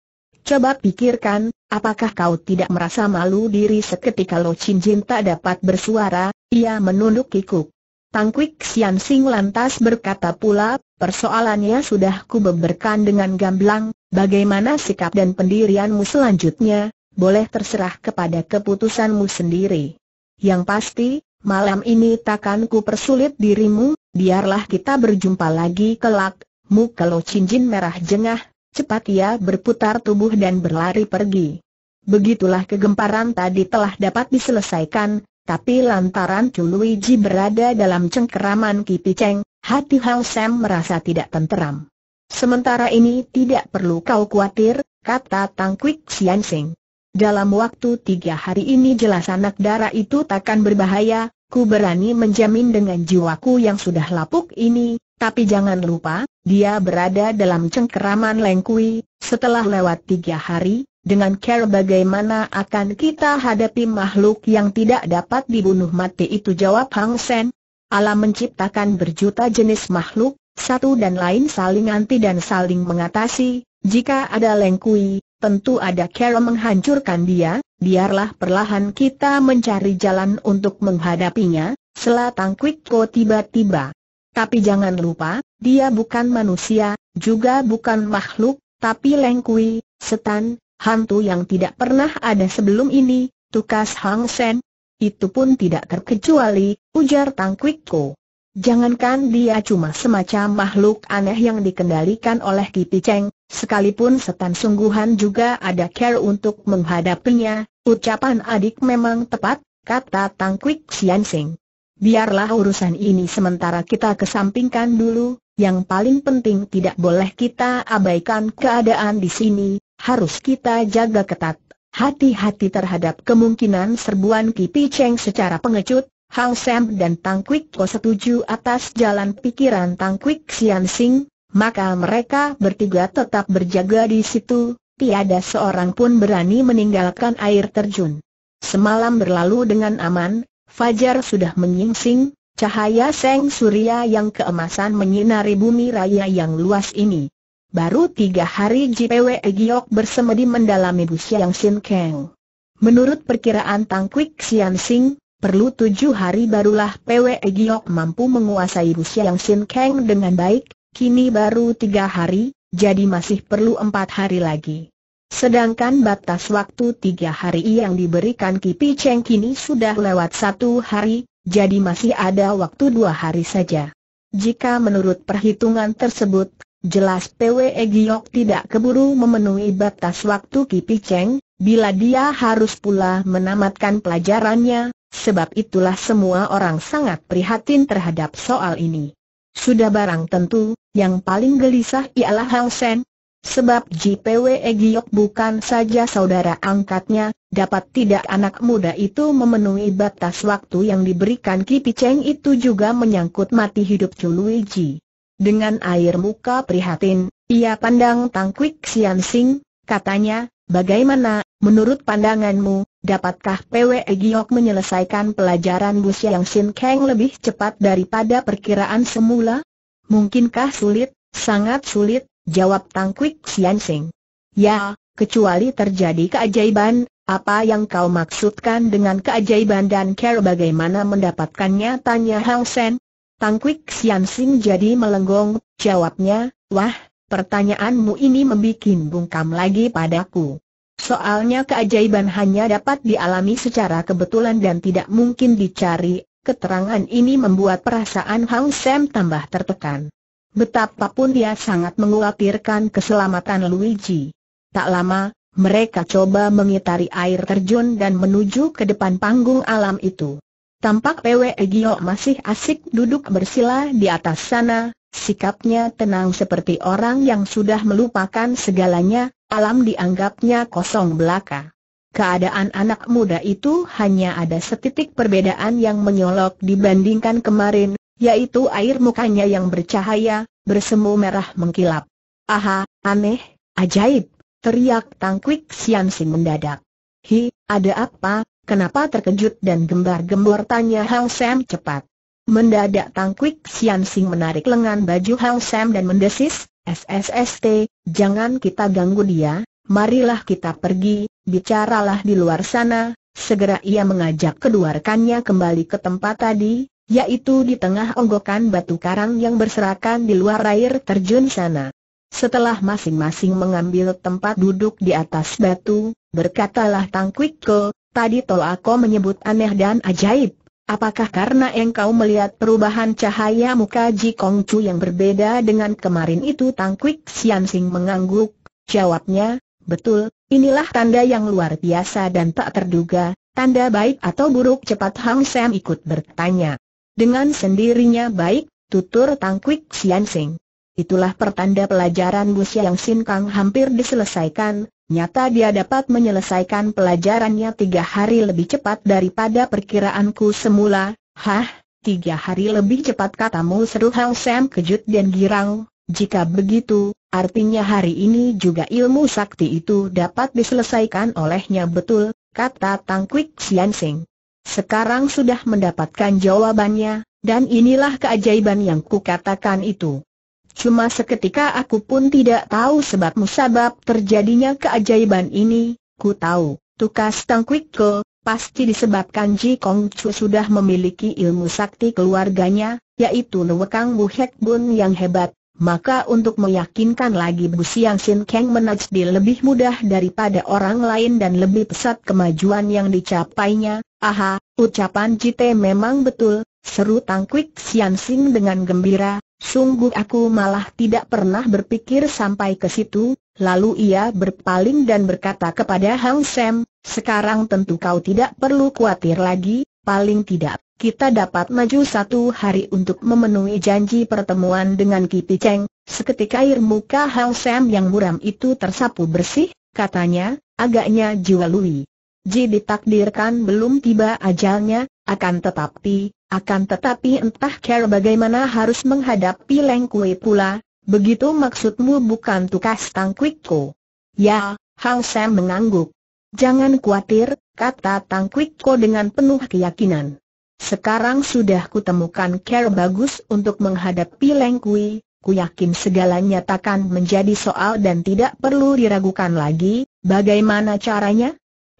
Coba pikirkan, apakah kau tidak merasa malu diri seketika Lo Chin Jin tak dapat bersuara, ia menunduk kikuk. Tang Tangkwik Sian Sing lantas berkata pula, persoalannya sudah kubeberkan dengan gamblang, bagaimana sikap dan pendirianmu selanjutnya, boleh terserah kepada keputusanmu sendiri. Yang pasti, malam ini takkan ku persulit dirimu, biarlah kita berjumpa lagi kelak, kalau cincin merah jengah, cepat ia berputar tubuh dan berlari pergi. Begitulah kegemparan tadi telah dapat diselesaikan, tapi lantaran Chuluiji berada dalam cengkeraman Kipiceng, hati Hao Sam merasa tidak tenteram. Sementara ini tidak perlu kau khawatir, kata Tang Kwik Sian Sing. Dalam waktu tiga hari ini jelas anak darah itu takkan berbahaya, Ku berani menjamin dengan jiwaku yang sudah lapuk ini, tapi jangan lupa, dia berada dalam cengkeraman Lengkui, setelah lewat tiga hari, dengan care bagaimana akan kita hadapi makhluk yang tidak dapat dibunuh mati itu jawab Hang Sen. Alam menciptakan berjuta jenis makhluk, satu dan lain saling anti dan saling mengatasi, jika ada Lengkui, tentu ada cara menghancurkan dia, biarlah perlahan kita mencari jalan untuk menghadapinya, selatang Kwikko tiba-tiba. Tapi jangan lupa, dia bukan manusia, juga bukan makhluk, tapi lengkui, setan, hantu yang tidak pernah ada sebelum ini, tukas Hang Sen. Itu pun tidak terkecuali, ujar Tang Kwikko. Jangankan dia cuma semacam makhluk aneh yang dikendalikan oleh Kipi Cheng, sekalipun setan sungguhan juga ada care untuk menghadapinya, ucapan adik memang tepat, kata Tang Kwik Sian Sing. Biarlah urusan ini sementara kita kesampingkan dulu, yang paling penting tidak boleh kita abaikan keadaan di sini, harus kita jaga ketat. Hati-hati terhadap kemungkinan serbuan Kipi Cheng secara pengecut, Hang Sam dan Tang Kwik Ko setuju atas jalan pikiran Tang Kwik Sian Sing, maka mereka bertiga tetap berjaga di situ, tiada seorang pun berani meninggalkan air terjun. Semalam berlalu dengan aman, Fajar sudah menyingsing, cahaya seng surya yang keemasan menyinari bumi raya yang luas ini. Baru tiga hari JPW Giok bersemedi mendalami yang Sin keng. Menurut perkiraan Tang Kwik Sian Sing, Perlu tujuh hari barulah PWE Giok mampu menguasai Rusia yang Sin Kang dengan baik, kini baru tiga hari, jadi masih perlu empat hari lagi. Sedangkan batas waktu tiga hari yang diberikan Kipi Cheng kini sudah lewat satu hari, jadi masih ada waktu dua hari saja. Jika menurut perhitungan tersebut, jelas PWE Giok tidak keburu memenuhi batas waktu Kipi Cheng, bila dia harus pula menamatkan pelajarannya, Sebab itulah semua orang sangat prihatin terhadap soal ini. Sudah barang tentu, yang paling gelisah ialah Hang Sen. Sebab JPW Egyok bukan saja saudara angkatnya, dapat tidak anak muda itu memenuhi batas waktu yang diberikan Ki Picheng itu juga menyangkut mati hidup Ji. Dengan air muka prihatin, ia pandang Tang Kwik Sian Sing, katanya, bagaimana Menurut pandanganmu, dapatkah PWE Giok menyelesaikan pelajaran Bu Yang Sin Kang lebih cepat daripada perkiraan semula? Mungkinkah sulit, sangat sulit, jawab Tangkwik Sian Sing. Ya, kecuali terjadi keajaiban, apa yang kau maksudkan dengan keajaiban dan care bagaimana mendapatkannya tanya Hang Sen. Tangkwik Sian Sing jadi melenggong, jawabnya, wah, pertanyaanmu ini membuat bungkam lagi padaku. Soalnya keajaiban hanya dapat dialami secara kebetulan dan tidak mungkin dicari, keterangan ini membuat perasaan Hang Sam tambah tertekan. Betapapun dia sangat mengkhawatirkan keselamatan Luigi. Tak lama, mereka coba mengitari air terjun dan menuju ke depan panggung alam itu. Tampak Pwe Gio masih asik duduk bersila di atas sana, sikapnya tenang seperti orang yang sudah melupakan segalanya, alam dianggapnya kosong belaka. Keadaan anak muda itu hanya ada setitik perbedaan yang menyolok dibandingkan kemarin, yaitu air mukanya yang bercahaya, bersemu merah mengkilap. Aha, aneh, ajaib, teriak Tangkwik Sian Sin mendadak. Hi, ada apa, kenapa terkejut dan gembar-gembor tanya Hang Sam cepat. Mendadak Tangkwik Sian Sing menarik lengan baju Hang Sam dan mendesis, SSST, jangan kita ganggu dia, marilah kita pergi, bicaralah di luar sana, segera ia mengajak kedua rekannya kembali ke tempat tadi, yaitu di tengah onggokan batu karang yang berserakan di luar air terjun sana. Setelah masing-masing mengambil tempat duduk di atas batu, berkatalah Kwik Ko, tadi tol aku menyebut aneh dan ajaib. Apakah karena engkau melihat perubahan cahaya muka Ji Kong Chu yang berbeda dengan kemarin itu Tang Quick Sian Sing mengangguk, jawabnya, betul, inilah tanda yang luar biasa dan tak terduga, tanda baik atau buruk cepat Hang Sam ikut bertanya. Dengan sendirinya baik, tutur Tang Quick Sian Sing. Itulah pertanda pelajaran Bu yang Sin Kang hampir diselesaikan, Nyata dia dapat menyelesaikan pelajarannya tiga hari lebih cepat daripada perkiraanku semula. Hah, tiga hari lebih cepat katamu seru Hang Sam kejut dan girang. Jika begitu, artinya hari ini juga ilmu sakti itu dapat diselesaikan olehnya betul, kata Tang Quick Sian Sing. Sekarang sudah mendapatkan jawabannya, dan inilah keajaiban yang kukatakan itu. Cuma seketika aku pun tidak tahu sebab musabab terjadinya keajaiban ini, ku tahu, tukas Tang Tangkwikko, pasti disebabkan Ji Kong Chu sudah memiliki ilmu sakti keluarganya, yaitu Nuwekang Bu Hek Bun yang hebat, maka untuk meyakinkan lagi Bu Siang Sin Kang Menajdi lebih mudah daripada orang lain dan lebih pesat kemajuan yang dicapainya, aha, ucapan Ji Te memang betul, seru Tang Quick Sian Sing dengan gembira, Sungguh aku malah tidak pernah berpikir sampai ke situ, lalu ia berpaling dan berkata kepada Hang Sam, sekarang tentu kau tidak perlu khawatir lagi, paling tidak, kita dapat maju satu hari untuk memenuhi janji pertemuan dengan Kipi Cheng, seketika air muka Hang Sam yang muram itu tersapu bersih, katanya, agaknya jiwa Lui. Jadi ditakdirkan belum tiba ajalnya, akan tetapi, akan tetapi entah cara bagaimana harus menghadapi Leng Kui pula, begitu maksudmu bukan tukas Ko. Ya, Hang Sam mengangguk. Jangan khawatir, kata Tang Ko dengan penuh keyakinan. Sekarang sudah kutemukan cara bagus untuk menghadapi Leng Kui, ku yakin segalanya takkan menjadi soal dan tidak perlu diragukan lagi, bagaimana caranya?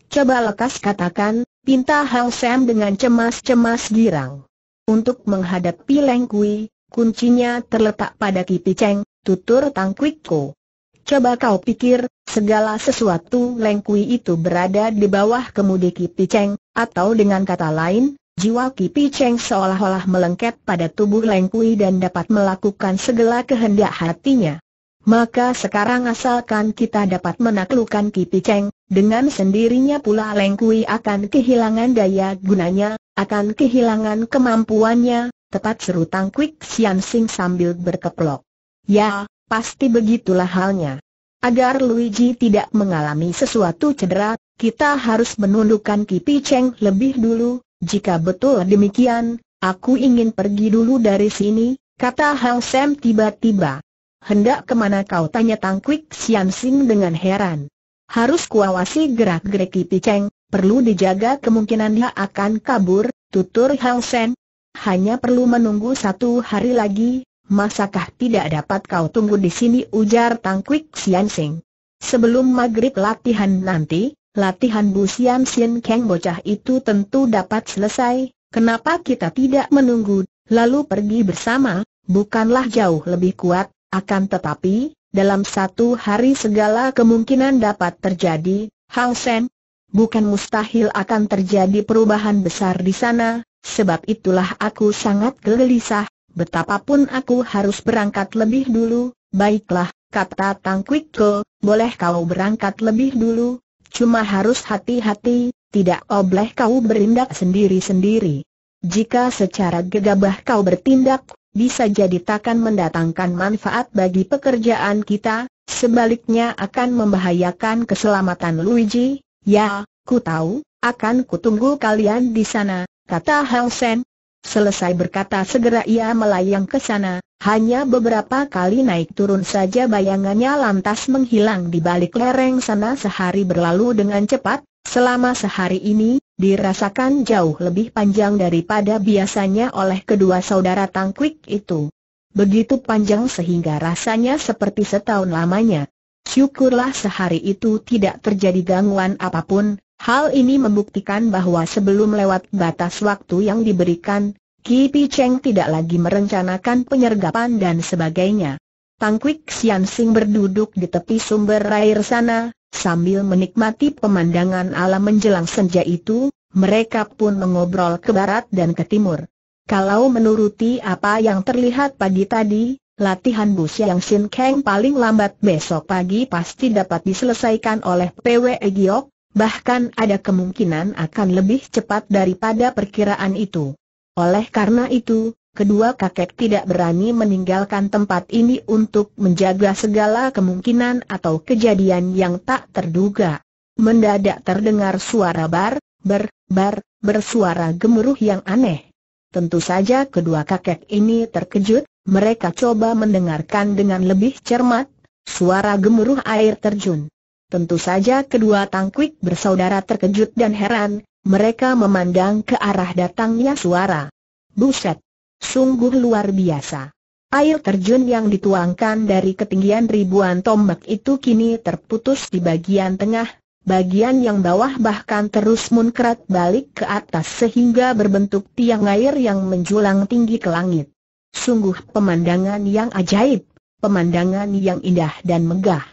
Coba lekas katakan, pinta Hang Sam dengan cemas-cemas girang. Untuk menghadapi Leng Kui, kuncinya terletak pada Kipi Cheng, tutur Tang Kwik Ko. Coba kau pikir, segala sesuatu Leng Kui itu berada di bawah kemudi Kipi Cheng, atau dengan kata lain, jiwa Kipi Cheng seolah-olah melengket pada tubuh Leng Kui dan dapat melakukan segala kehendak hatinya. Maka sekarang asalkan kita dapat menaklukkan Kipi Cheng, dengan sendirinya pula Leng Kui akan kehilangan daya gunanya, akan kehilangan kemampuannya, tepat seru Tang Kwik Sian Sing sambil berkeplok. Ya, pasti begitulah halnya. Agar Luigi tidak mengalami sesuatu cedera, kita harus menundukkan Kipi Cheng lebih dulu, jika betul demikian, aku ingin pergi dulu dari sini, kata Hang Sam tiba-tiba. Hendak kemana kau tanya Tang Kwik Sian Sing dengan heran. Harus kuawasi gerak-gerik Ipi Cheng, perlu dijaga kemungkinan dia akan kabur, tutur Hang Sen. Hanya perlu menunggu satu hari lagi, masakah tidak dapat kau tunggu di sini ujar Tang Kwik Sian Sing. Sebelum maghrib latihan nanti, latihan Bu Siam Sien Keng bocah itu tentu dapat selesai, kenapa kita tidak menunggu, lalu pergi bersama, bukanlah jauh lebih kuat, akan tetapi, dalam satu hari segala kemungkinan dapat terjadi, Hang Sen. Bukan mustahil akan terjadi perubahan besar di sana, sebab itulah aku sangat gelisah, betapapun aku harus berangkat lebih dulu, baiklah, kata Tang Kwik boleh kau berangkat lebih dulu, cuma harus hati-hati, tidak obleh kau berindak sendiri-sendiri. Jika secara gegabah kau bertindak, bisa jadi takkan mendatangkan manfaat bagi pekerjaan kita, sebaliknya akan membahayakan keselamatan Luigi. Ya, ku tahu, akan kutunggu kalian di sana, kata Hang Sen. Selesai berkata segera ia melayang ke sana, hanya beberapa kali naik turun saja bayangannya lantas menghilang di balik lereng sana sehari berlalu dengan cepat, Selama sehari ini, dirasakan jauh lebih panjang daripada biasanya oleh kedua saudara Tang Quick itu. Begitu panjang sehingga rasanya seperti setahun lamanya. Syukurlah sehari itu tidak terjadi gangguan apapun, hal ini membuktikan bahwa sebelum lewat batas waktu yang diberikan, Ki Pi Cheng tidak lagi merencanakan penyergapan dan sebagainya. Tangkwik Sian Sing berduduk di tepi sumber air sana, Sambil menikmati pemandangan alam menjelang senja itu, mereka pun mengobrol ke barat dan ke timur. Kalau menuruti apa yang terlihat pagi tadi, latihan bus yang Sin Kang paling lambat besok pagi pasti dapat diselesaikan oleh PW e Giok, bahkan ada kemungkinan akan lebih cepat daripada perkiraan itu. Oleh karena itu, kedua kakek tidak berani meninggalkan tempat ini untuk menjaga segala kemungkinan atau kejadian yang tak terduga. Mendadak terdengar suara bar, ber, bar, bersuara gemuruh yang aneh. Tentu saja kedua kakek ini terkejut, mereka coba mendengarkan dengan lebih cermat, suara gemuruh air terjun. Tentu saja kedua tangkwik bersaudara terkejut dan heran, mereka memandang ke arah datangnya suara. Buset! Sungguh luar biasa. Air terjun yang dituangkan dari ketinggian ribuan tombak itu kini terputus di bagian tengah, bagian yang bawah bahkan terus munkrat balik ke atas sehingga berbentuk tiang air yang menjulang tinggi ke langit. Sungguh pemandangan yang ajaib, pemandangan yang indah dan megah.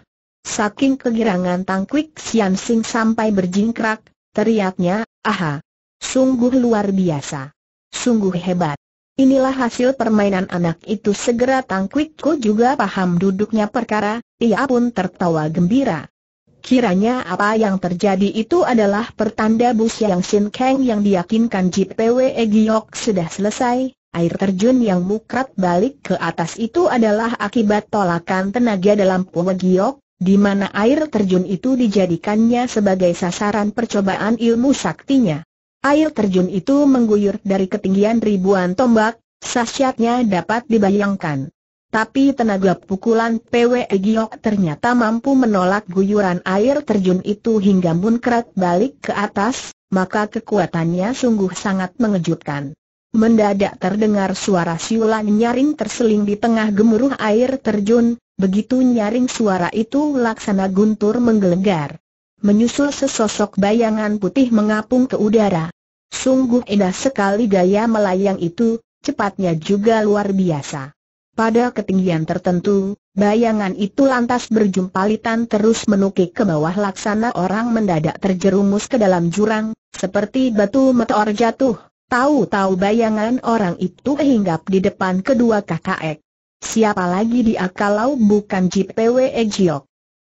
Saking kegirangan Tangkwik Sian Sing sampai berjingkrak, teriaknya, aha, sungguh luar biasa. Sungguh hebat. Inilah hasil permainan anak itu segera Tang Kwik Ko juga paham duduknya perkara, ia pun tertawa gembira. Kiranya apa yang terjadi itu adalah pertanda bus yang Sin Kang yang diyakinkan pw Giok sudah selesai, air terjun yang mukrat balik ke atas itu adalah akibat tolakan tenaga dalam Pue Giok, di mana air terjun itu dijadikannya sebagai sasaran percobaan ilmu saktinya. Air terjun itu mengguyur dari ketinggian ribuan tombak, sasyatnya dapat dibayangkan. Tapi tenaga pukulan PW e Giok ternyata mampu menolak guyuran air terjun itu hingga munkrat balik ke atas, maka kekuatannya sungguh sangat mengejutkan. Mendadak terdengar suara siulan nyaring terseling di tengah gemuruh air terjun, begitu nyaring suara itu laksana guntur menggelegar menyusul sesosok bayangan putih mengapung ke udara. Sungguh indah sekali gaya melayang itu, cepatnya juga luar biasa. Pada ketinggian tertentu, bayangan itu lantas berjumpalitan terus menukik ke bawah laksana orang mendadak terjerumus ke dalam jurang, seperti batu meteor jatuh. Tahu-tahu bayangan orang itu hinggap di depan kedua kakak Ek. Siapa lagi dia kalau bukan JPW Pwe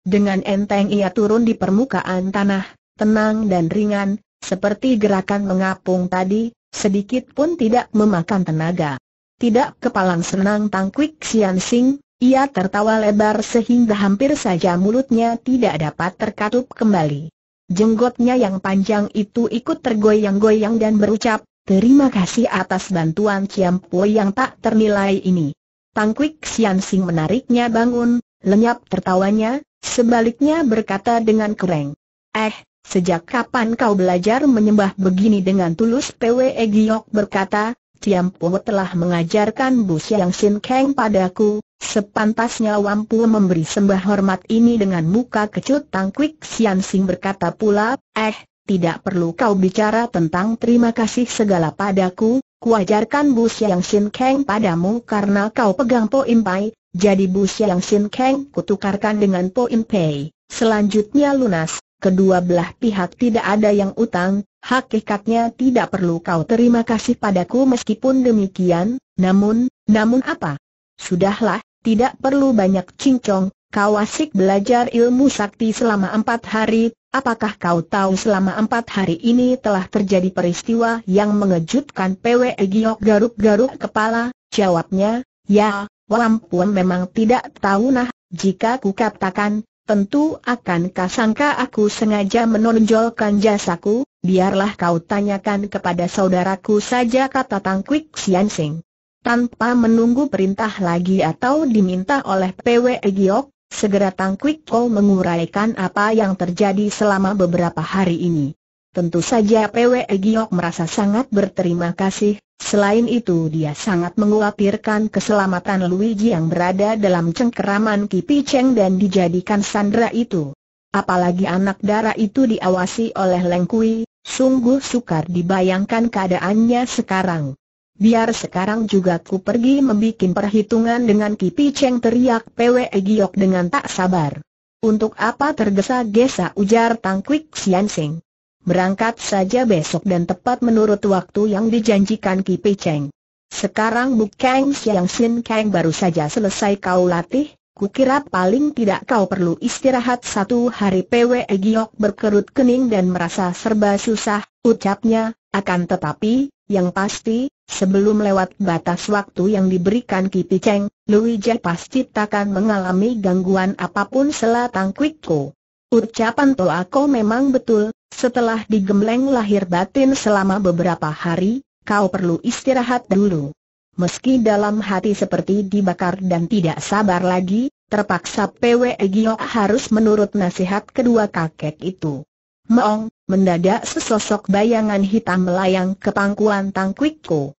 dengan enteng ia turun di permukaan tanah, tenang dan ringan, seperti gerakan mengapung tadi, sedikit pun tidak memakan tenaga. Tidak kepalang senang Tangkwik Sian Sing, ia tertawa lebar sehingga hampir saja mulutnya tidak dapat terkatup kembali. Jenggotnya yang panjang itu ikut tergoyang-goyang dan berucap, terima kasih atas bantuan Pui yang tak ternilai ini. Tangkwik Sian Sing menariknya bangun, lenyap tertawanya, Sebaliknya berkata dengan kereng. Eh, sejak kapan kau belajar menyembah begini dengan tulus Pwe Giok berkata, Tiam Po telah mengajarkan Bu Siang Sin Kang padaku, sepantasnya Wampu memberi sembah hormat ini dengan muka kecut Tangkwik Sian Sing berkata pula, eh, tidak perlu kau bicara tentang terima kasih segala padaku, kuajarkan Bu Siang Sin Kang padamu karena kau pegang Po Impai, jadi Bu yang Sin Kang kutukarkan dengan Po In Pei, selanjutnya lunas, kedua belah pihak tidak ada yang utang, hakikatnya tidak perlu kau terima kasih padaku meskipun demikian, namun, namun apa? Sudahlah, tidak perlu banyak cincong, kau asik belajar ilmu sakti selama empat hari, apakah kau tahu selama empat hari ini telah terjadi peristiwa yang mengejutkan PWE Giok garuk-garuk kepala, jawabnya, ya, Wampuan memang tidak tahu nah, jika ku katakan, tentu akan kasangka aku sengaja menonjolkan jasaku, biarlah kau tanyakan kepada saudaraku saja kata Tang Kwik Sian Sing. Tanpa menunggu perintah lagi atau diminta oleh PW Giok, segera Tang Quick Kau menguraikan apa yang terjadi selama beberapa hari ini. Tentu saja PW Giok merasa sangat berterima kasih, selain itu dia sangat mengkhawatirkan keselamatan Luigi yang berada dalam cengkeraman Kipi Cheng dan dijadikan sandera itu. Apalagi anak darah itu diawasi oleh Leng Kui, sungguh sukar dibayangkan keadaannya sekarang. Biar sekarang juga ku pergi membuat perhitungan dengan Kipi Cheng teriak PW Giok dengan tak sabar. Untuk apa tergesa-gesa ujar Tangkwik Sian Sing. Berangkat saja besok dan tepat menurut waktu yang dijanjikan Ki Pecheng. Sekarang Bu Kang Siang Sin Kang baru saja selesai kau latih, ku kukira paling tidak kau perlu istirahat satu hari Pwe Giok berkerut kening dan merasa serba susah, ucapnya, akan tetapi, yang pasti, sebelum lewat batas waktu yang diberikan Ki Pecheng, J pasti takkan mengalami gangguan apapun selatang Kwikko. Ucapan Toako memang betul, setelah digembleng lahir batin selama beberapa hari, kau perlu istirahat dulu. Meski dalam hati seperti dibakar dan tidak sabar lagi, terpaksa PW Gio harus menurut nasihat kedua kakek itu. Meong, mendadak sesosok bayangan hitam melayang ke pangkuan Tangkuikku.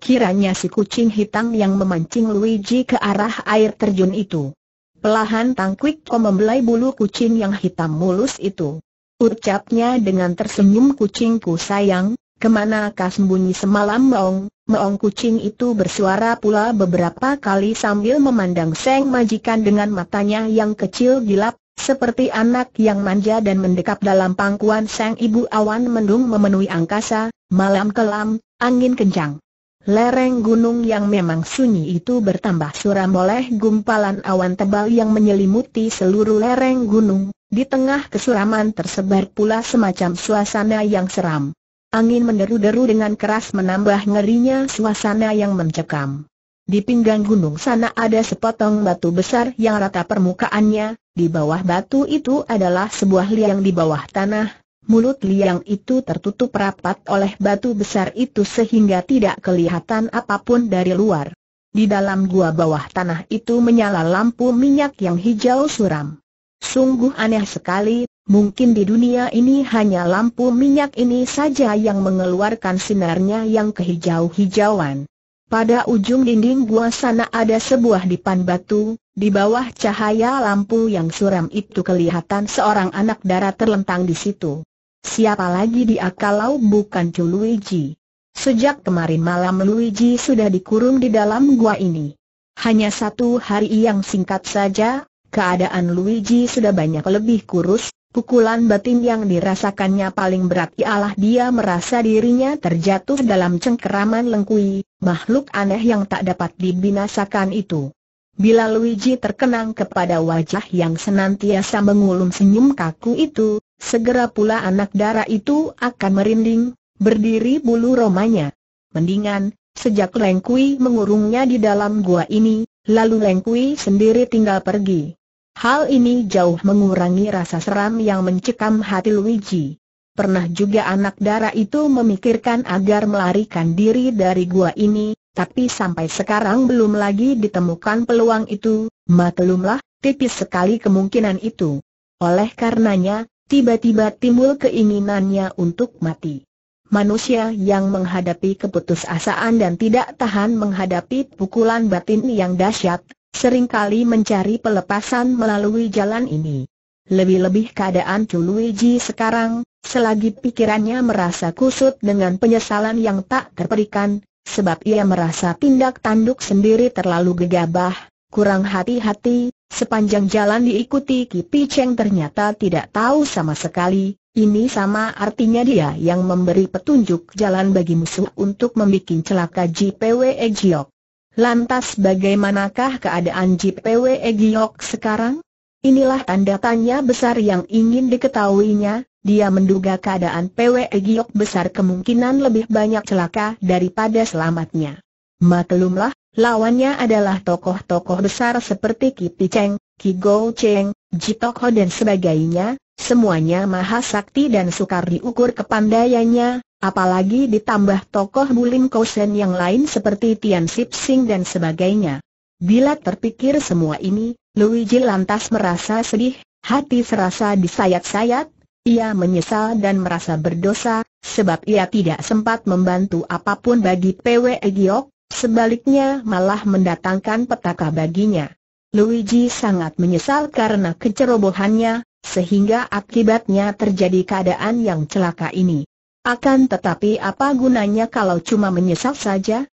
Kiranya si kucing hitam yang memancing Luigi ke arah air terjun itu. Pelahan Kwik Ko membelai bulu kucing yang hitam mulus itu. Ucapnya dengan tersenyum kucingku sayang, kemana kemanakah sembunyi semalam Meong? Meong kucing itu bersuara pula beberapa kali sambil memandang Seng Majikan dengan matanya yang kecil gilap, seperti anak yang manja dan mendekap dalam pangkuan Seng Ibu Awan mendung memenuhi angkasa, malam kelam, angin kencang. Lereng gunung yang memang sunyi itu bertambah suram oleh gumpalan awan tebal yang menyelimuti seluruh lereng gunung. Di tengah kesuraman tersebar pula semacam suasana yang seram. Angin menderu-deru dengan keras menambah ngerinya suasana yang mencekam. Di pinggang gunung sana ada sepotong batu besar yang rata permukaannya, di bawah batu itu adalah sebuah liang di bawah tanah, Mulut liang itu tertutup rapat oleh batu besar itu sehingga tidak kelihatan apapun dari luar. Di dalam gua bawah tanah itu menyala lampu minyak yang hijau suram. Sungguh aneh sekali, mungkin di dunia ini hanya lampu minyak ini saja yang mengeluarkan sinarnya yang kehijau-hijauan. Pada ujung dinding gua sana ada sebuah dipan batu, di bawah cahaya lampu yang suram itu kelihatan seorang anak darah terlentang di situ. Siapa lagi dia kalau bukan Chu Luigi? Sejak kemarin malam Luigi sudah dikurung di dalam gua ini. Hanya satu hari yang singkat saja, keadaan Luigi sudah banyak lebih kurus, pukulan batin yang dirasakannya paling berat ialah dia merasa dirinya terjatuh dalam cengkeraman lengkui, makhluk aneh yang tak dapat dibinasakan itu. Bila Luigi terkenang kepada wajah yang senantiasa mengulum senyum kaku itu, Segera pula anak darah itu akan merinding, berdiri bulu romanya. Mendingan, sejak Lengkui mengurungnya di dalam gua ini, lalu Lengkui sendiri tinggal pergi. Hal ini jauh mengurangi rasa seram yang mencekam hati Luigi. Pernah juga anak darah itu memikirkan agar melarikan diri dari gua ini, tapi sampai sekarang belum lagi ditemukan peluang itu, maklumlah, tipis sekali kemungkinan itu. Oleh karenanya, tiba-tiba timbul keinginannya untuk mati. Manusia yang menghadapi keputusasaan dan tidak tahan menghadapi pukulan batin yang dahsyat, seringkali mencari pelepasan melalui jalan ini. Lebih-lebih keadaan Chuluiji sekarang, selagi pikirannya merasa kusut dengan penyesalan yang tak terperikan, sebab ia merasa tindak tanduk sendiri terlalu gegabah, kurang hati-hati, Sepanjang jalan diikuti Ki Cheng ternyata tidak tahu sama sekali, ini sama artinya dia yang memberi petunjuk jalan bagi musuh untuk membuat celaka JPW e Giok. Lantas bagaimanakah keadaan JPW e Giok sekarang? Inilah tanda tanya besar yang ingin diketahuinya, dia menduga keadaan PW e Giok besar kemungkinan lebih banyak celaka daripada selamatnya. Maklumlah, Lawannya adalah tokoh-tokoh besar seperti Ki Cheng, Ki Go Cheng, Ji Tokho dan sebagainya, semuanya maha sakti dan sukar diukur kepandaiannya, apalagi ditambah tokoh Bulim Kosen yang lain seperti Tian Sip Sing dan sebagainya. Bila terpikir semua ini, Luigi lantas merasa sedih, hati serasa disayat-sayat, ia menyesal dan merasa berdosa, sebab ia tidak sempat membantu apapun bagi PW Giok, Sebaliknya malah mendatangkan petaka baginya. Luigi sangat menyesal karena kecerobohannya, sehingga akibatnya terjadi keadaan yang celaka ini. Akan tetapi apa gunanya kalau cuma menyesal saja?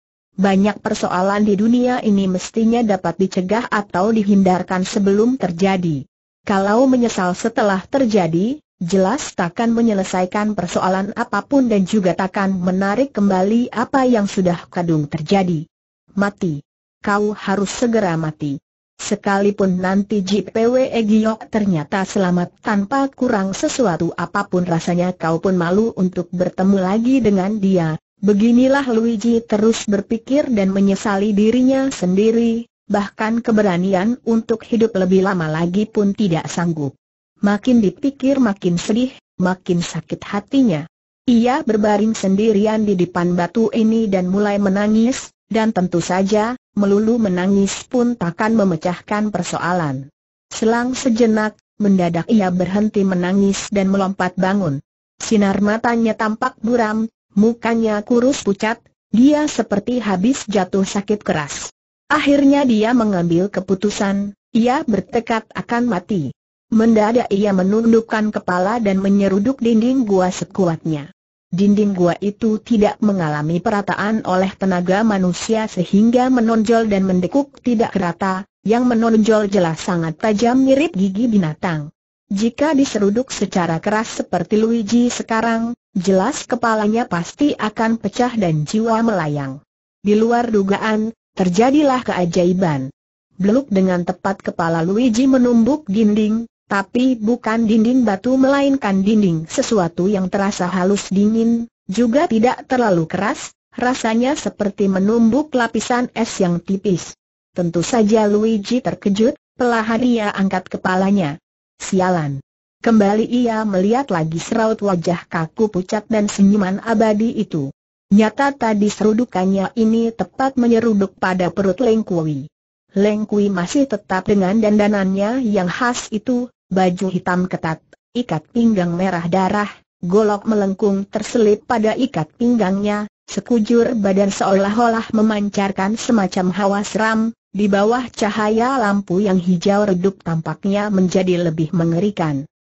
Banyak persoalan di dunia ini mestinya dapat dicegah atau dihindarkan sebelum terjadi. Kalau menyesal setelah terjadi, jelas takkan menyelesaikan persoalan apapun dan juga takkan menarik kembali apa yang sudah kadung terjadi. Mati. Kau harus segera mati. Sekalipun nanti JPW Egyok ternyata selamat tanpa kurang sesuatu apapun rasanya kau pun malu untuk bertemu lagi dengan dia. Beginilah Luigi terus berpikir dan menyesali dirinya sendiri, bahkan keberanian untuk hidup lebih lama lagi pun tidak sanggup. Makin dipikir makin sedih, makin sakit hatinya. Ia berbaring sendirian di depan batu ini dan mulai menangis, dan tentu saja, melulu menangis pun takkan memecahkan persoalan. Selang sejenak, mendadak ia berhenti menangis dan melompat bangun. Sinar matanya tampak buram, mukanya kurus pucat, dia seperti habis jatuh sakit keras. Akhirnya dia mengambil keputusan, ia bertekad akan mati. Mendadak ia menundukkan kepala dan menyeruduk dinding gua sekuatnya. Dinding gua itu tidak mengalami perataan oleh tenaga manusia sehingga menonjol dan mendekuk tidak rata, yang menonjol jelas sangat tajam mirip gigi binatang. Jika diseruduk secara keras seperti Luigi sekarang, jelas kepalanya pasti akan pecah dan jiwa melayang. Di luar dugaan, terjadilah keajaiban. Beluk dengan tepat kepala Luigi menumbuk dinding, tapi bukan dinding batu melainkan dinding sesuatu yang terasa halus dingin, juga tidak terlalu keras, rasanya seperti menumbuk lapisan es yang tipis. Tentu saja Luigi terkejut, pelahan ia angkat kepalanya. Sialan. Kembali ia melihat lagi seraut wajah kaku pucat dan senyuman abadi itu. Nyata tadi serudukannya ini tepat menyeruduk pada perut Lengkui. Lengkui masih tetap dengan dandanannya yang khas itu, baju hitam ketat, ikat pinggang merah darah, golok melengkung terselip pada ikat pinggangnya, sekujur badan seolah-olah memancarkan semacam hawa seram, di bawah cahaya lampu yang hijau redup tampaknya menjadi lebih mengerikan.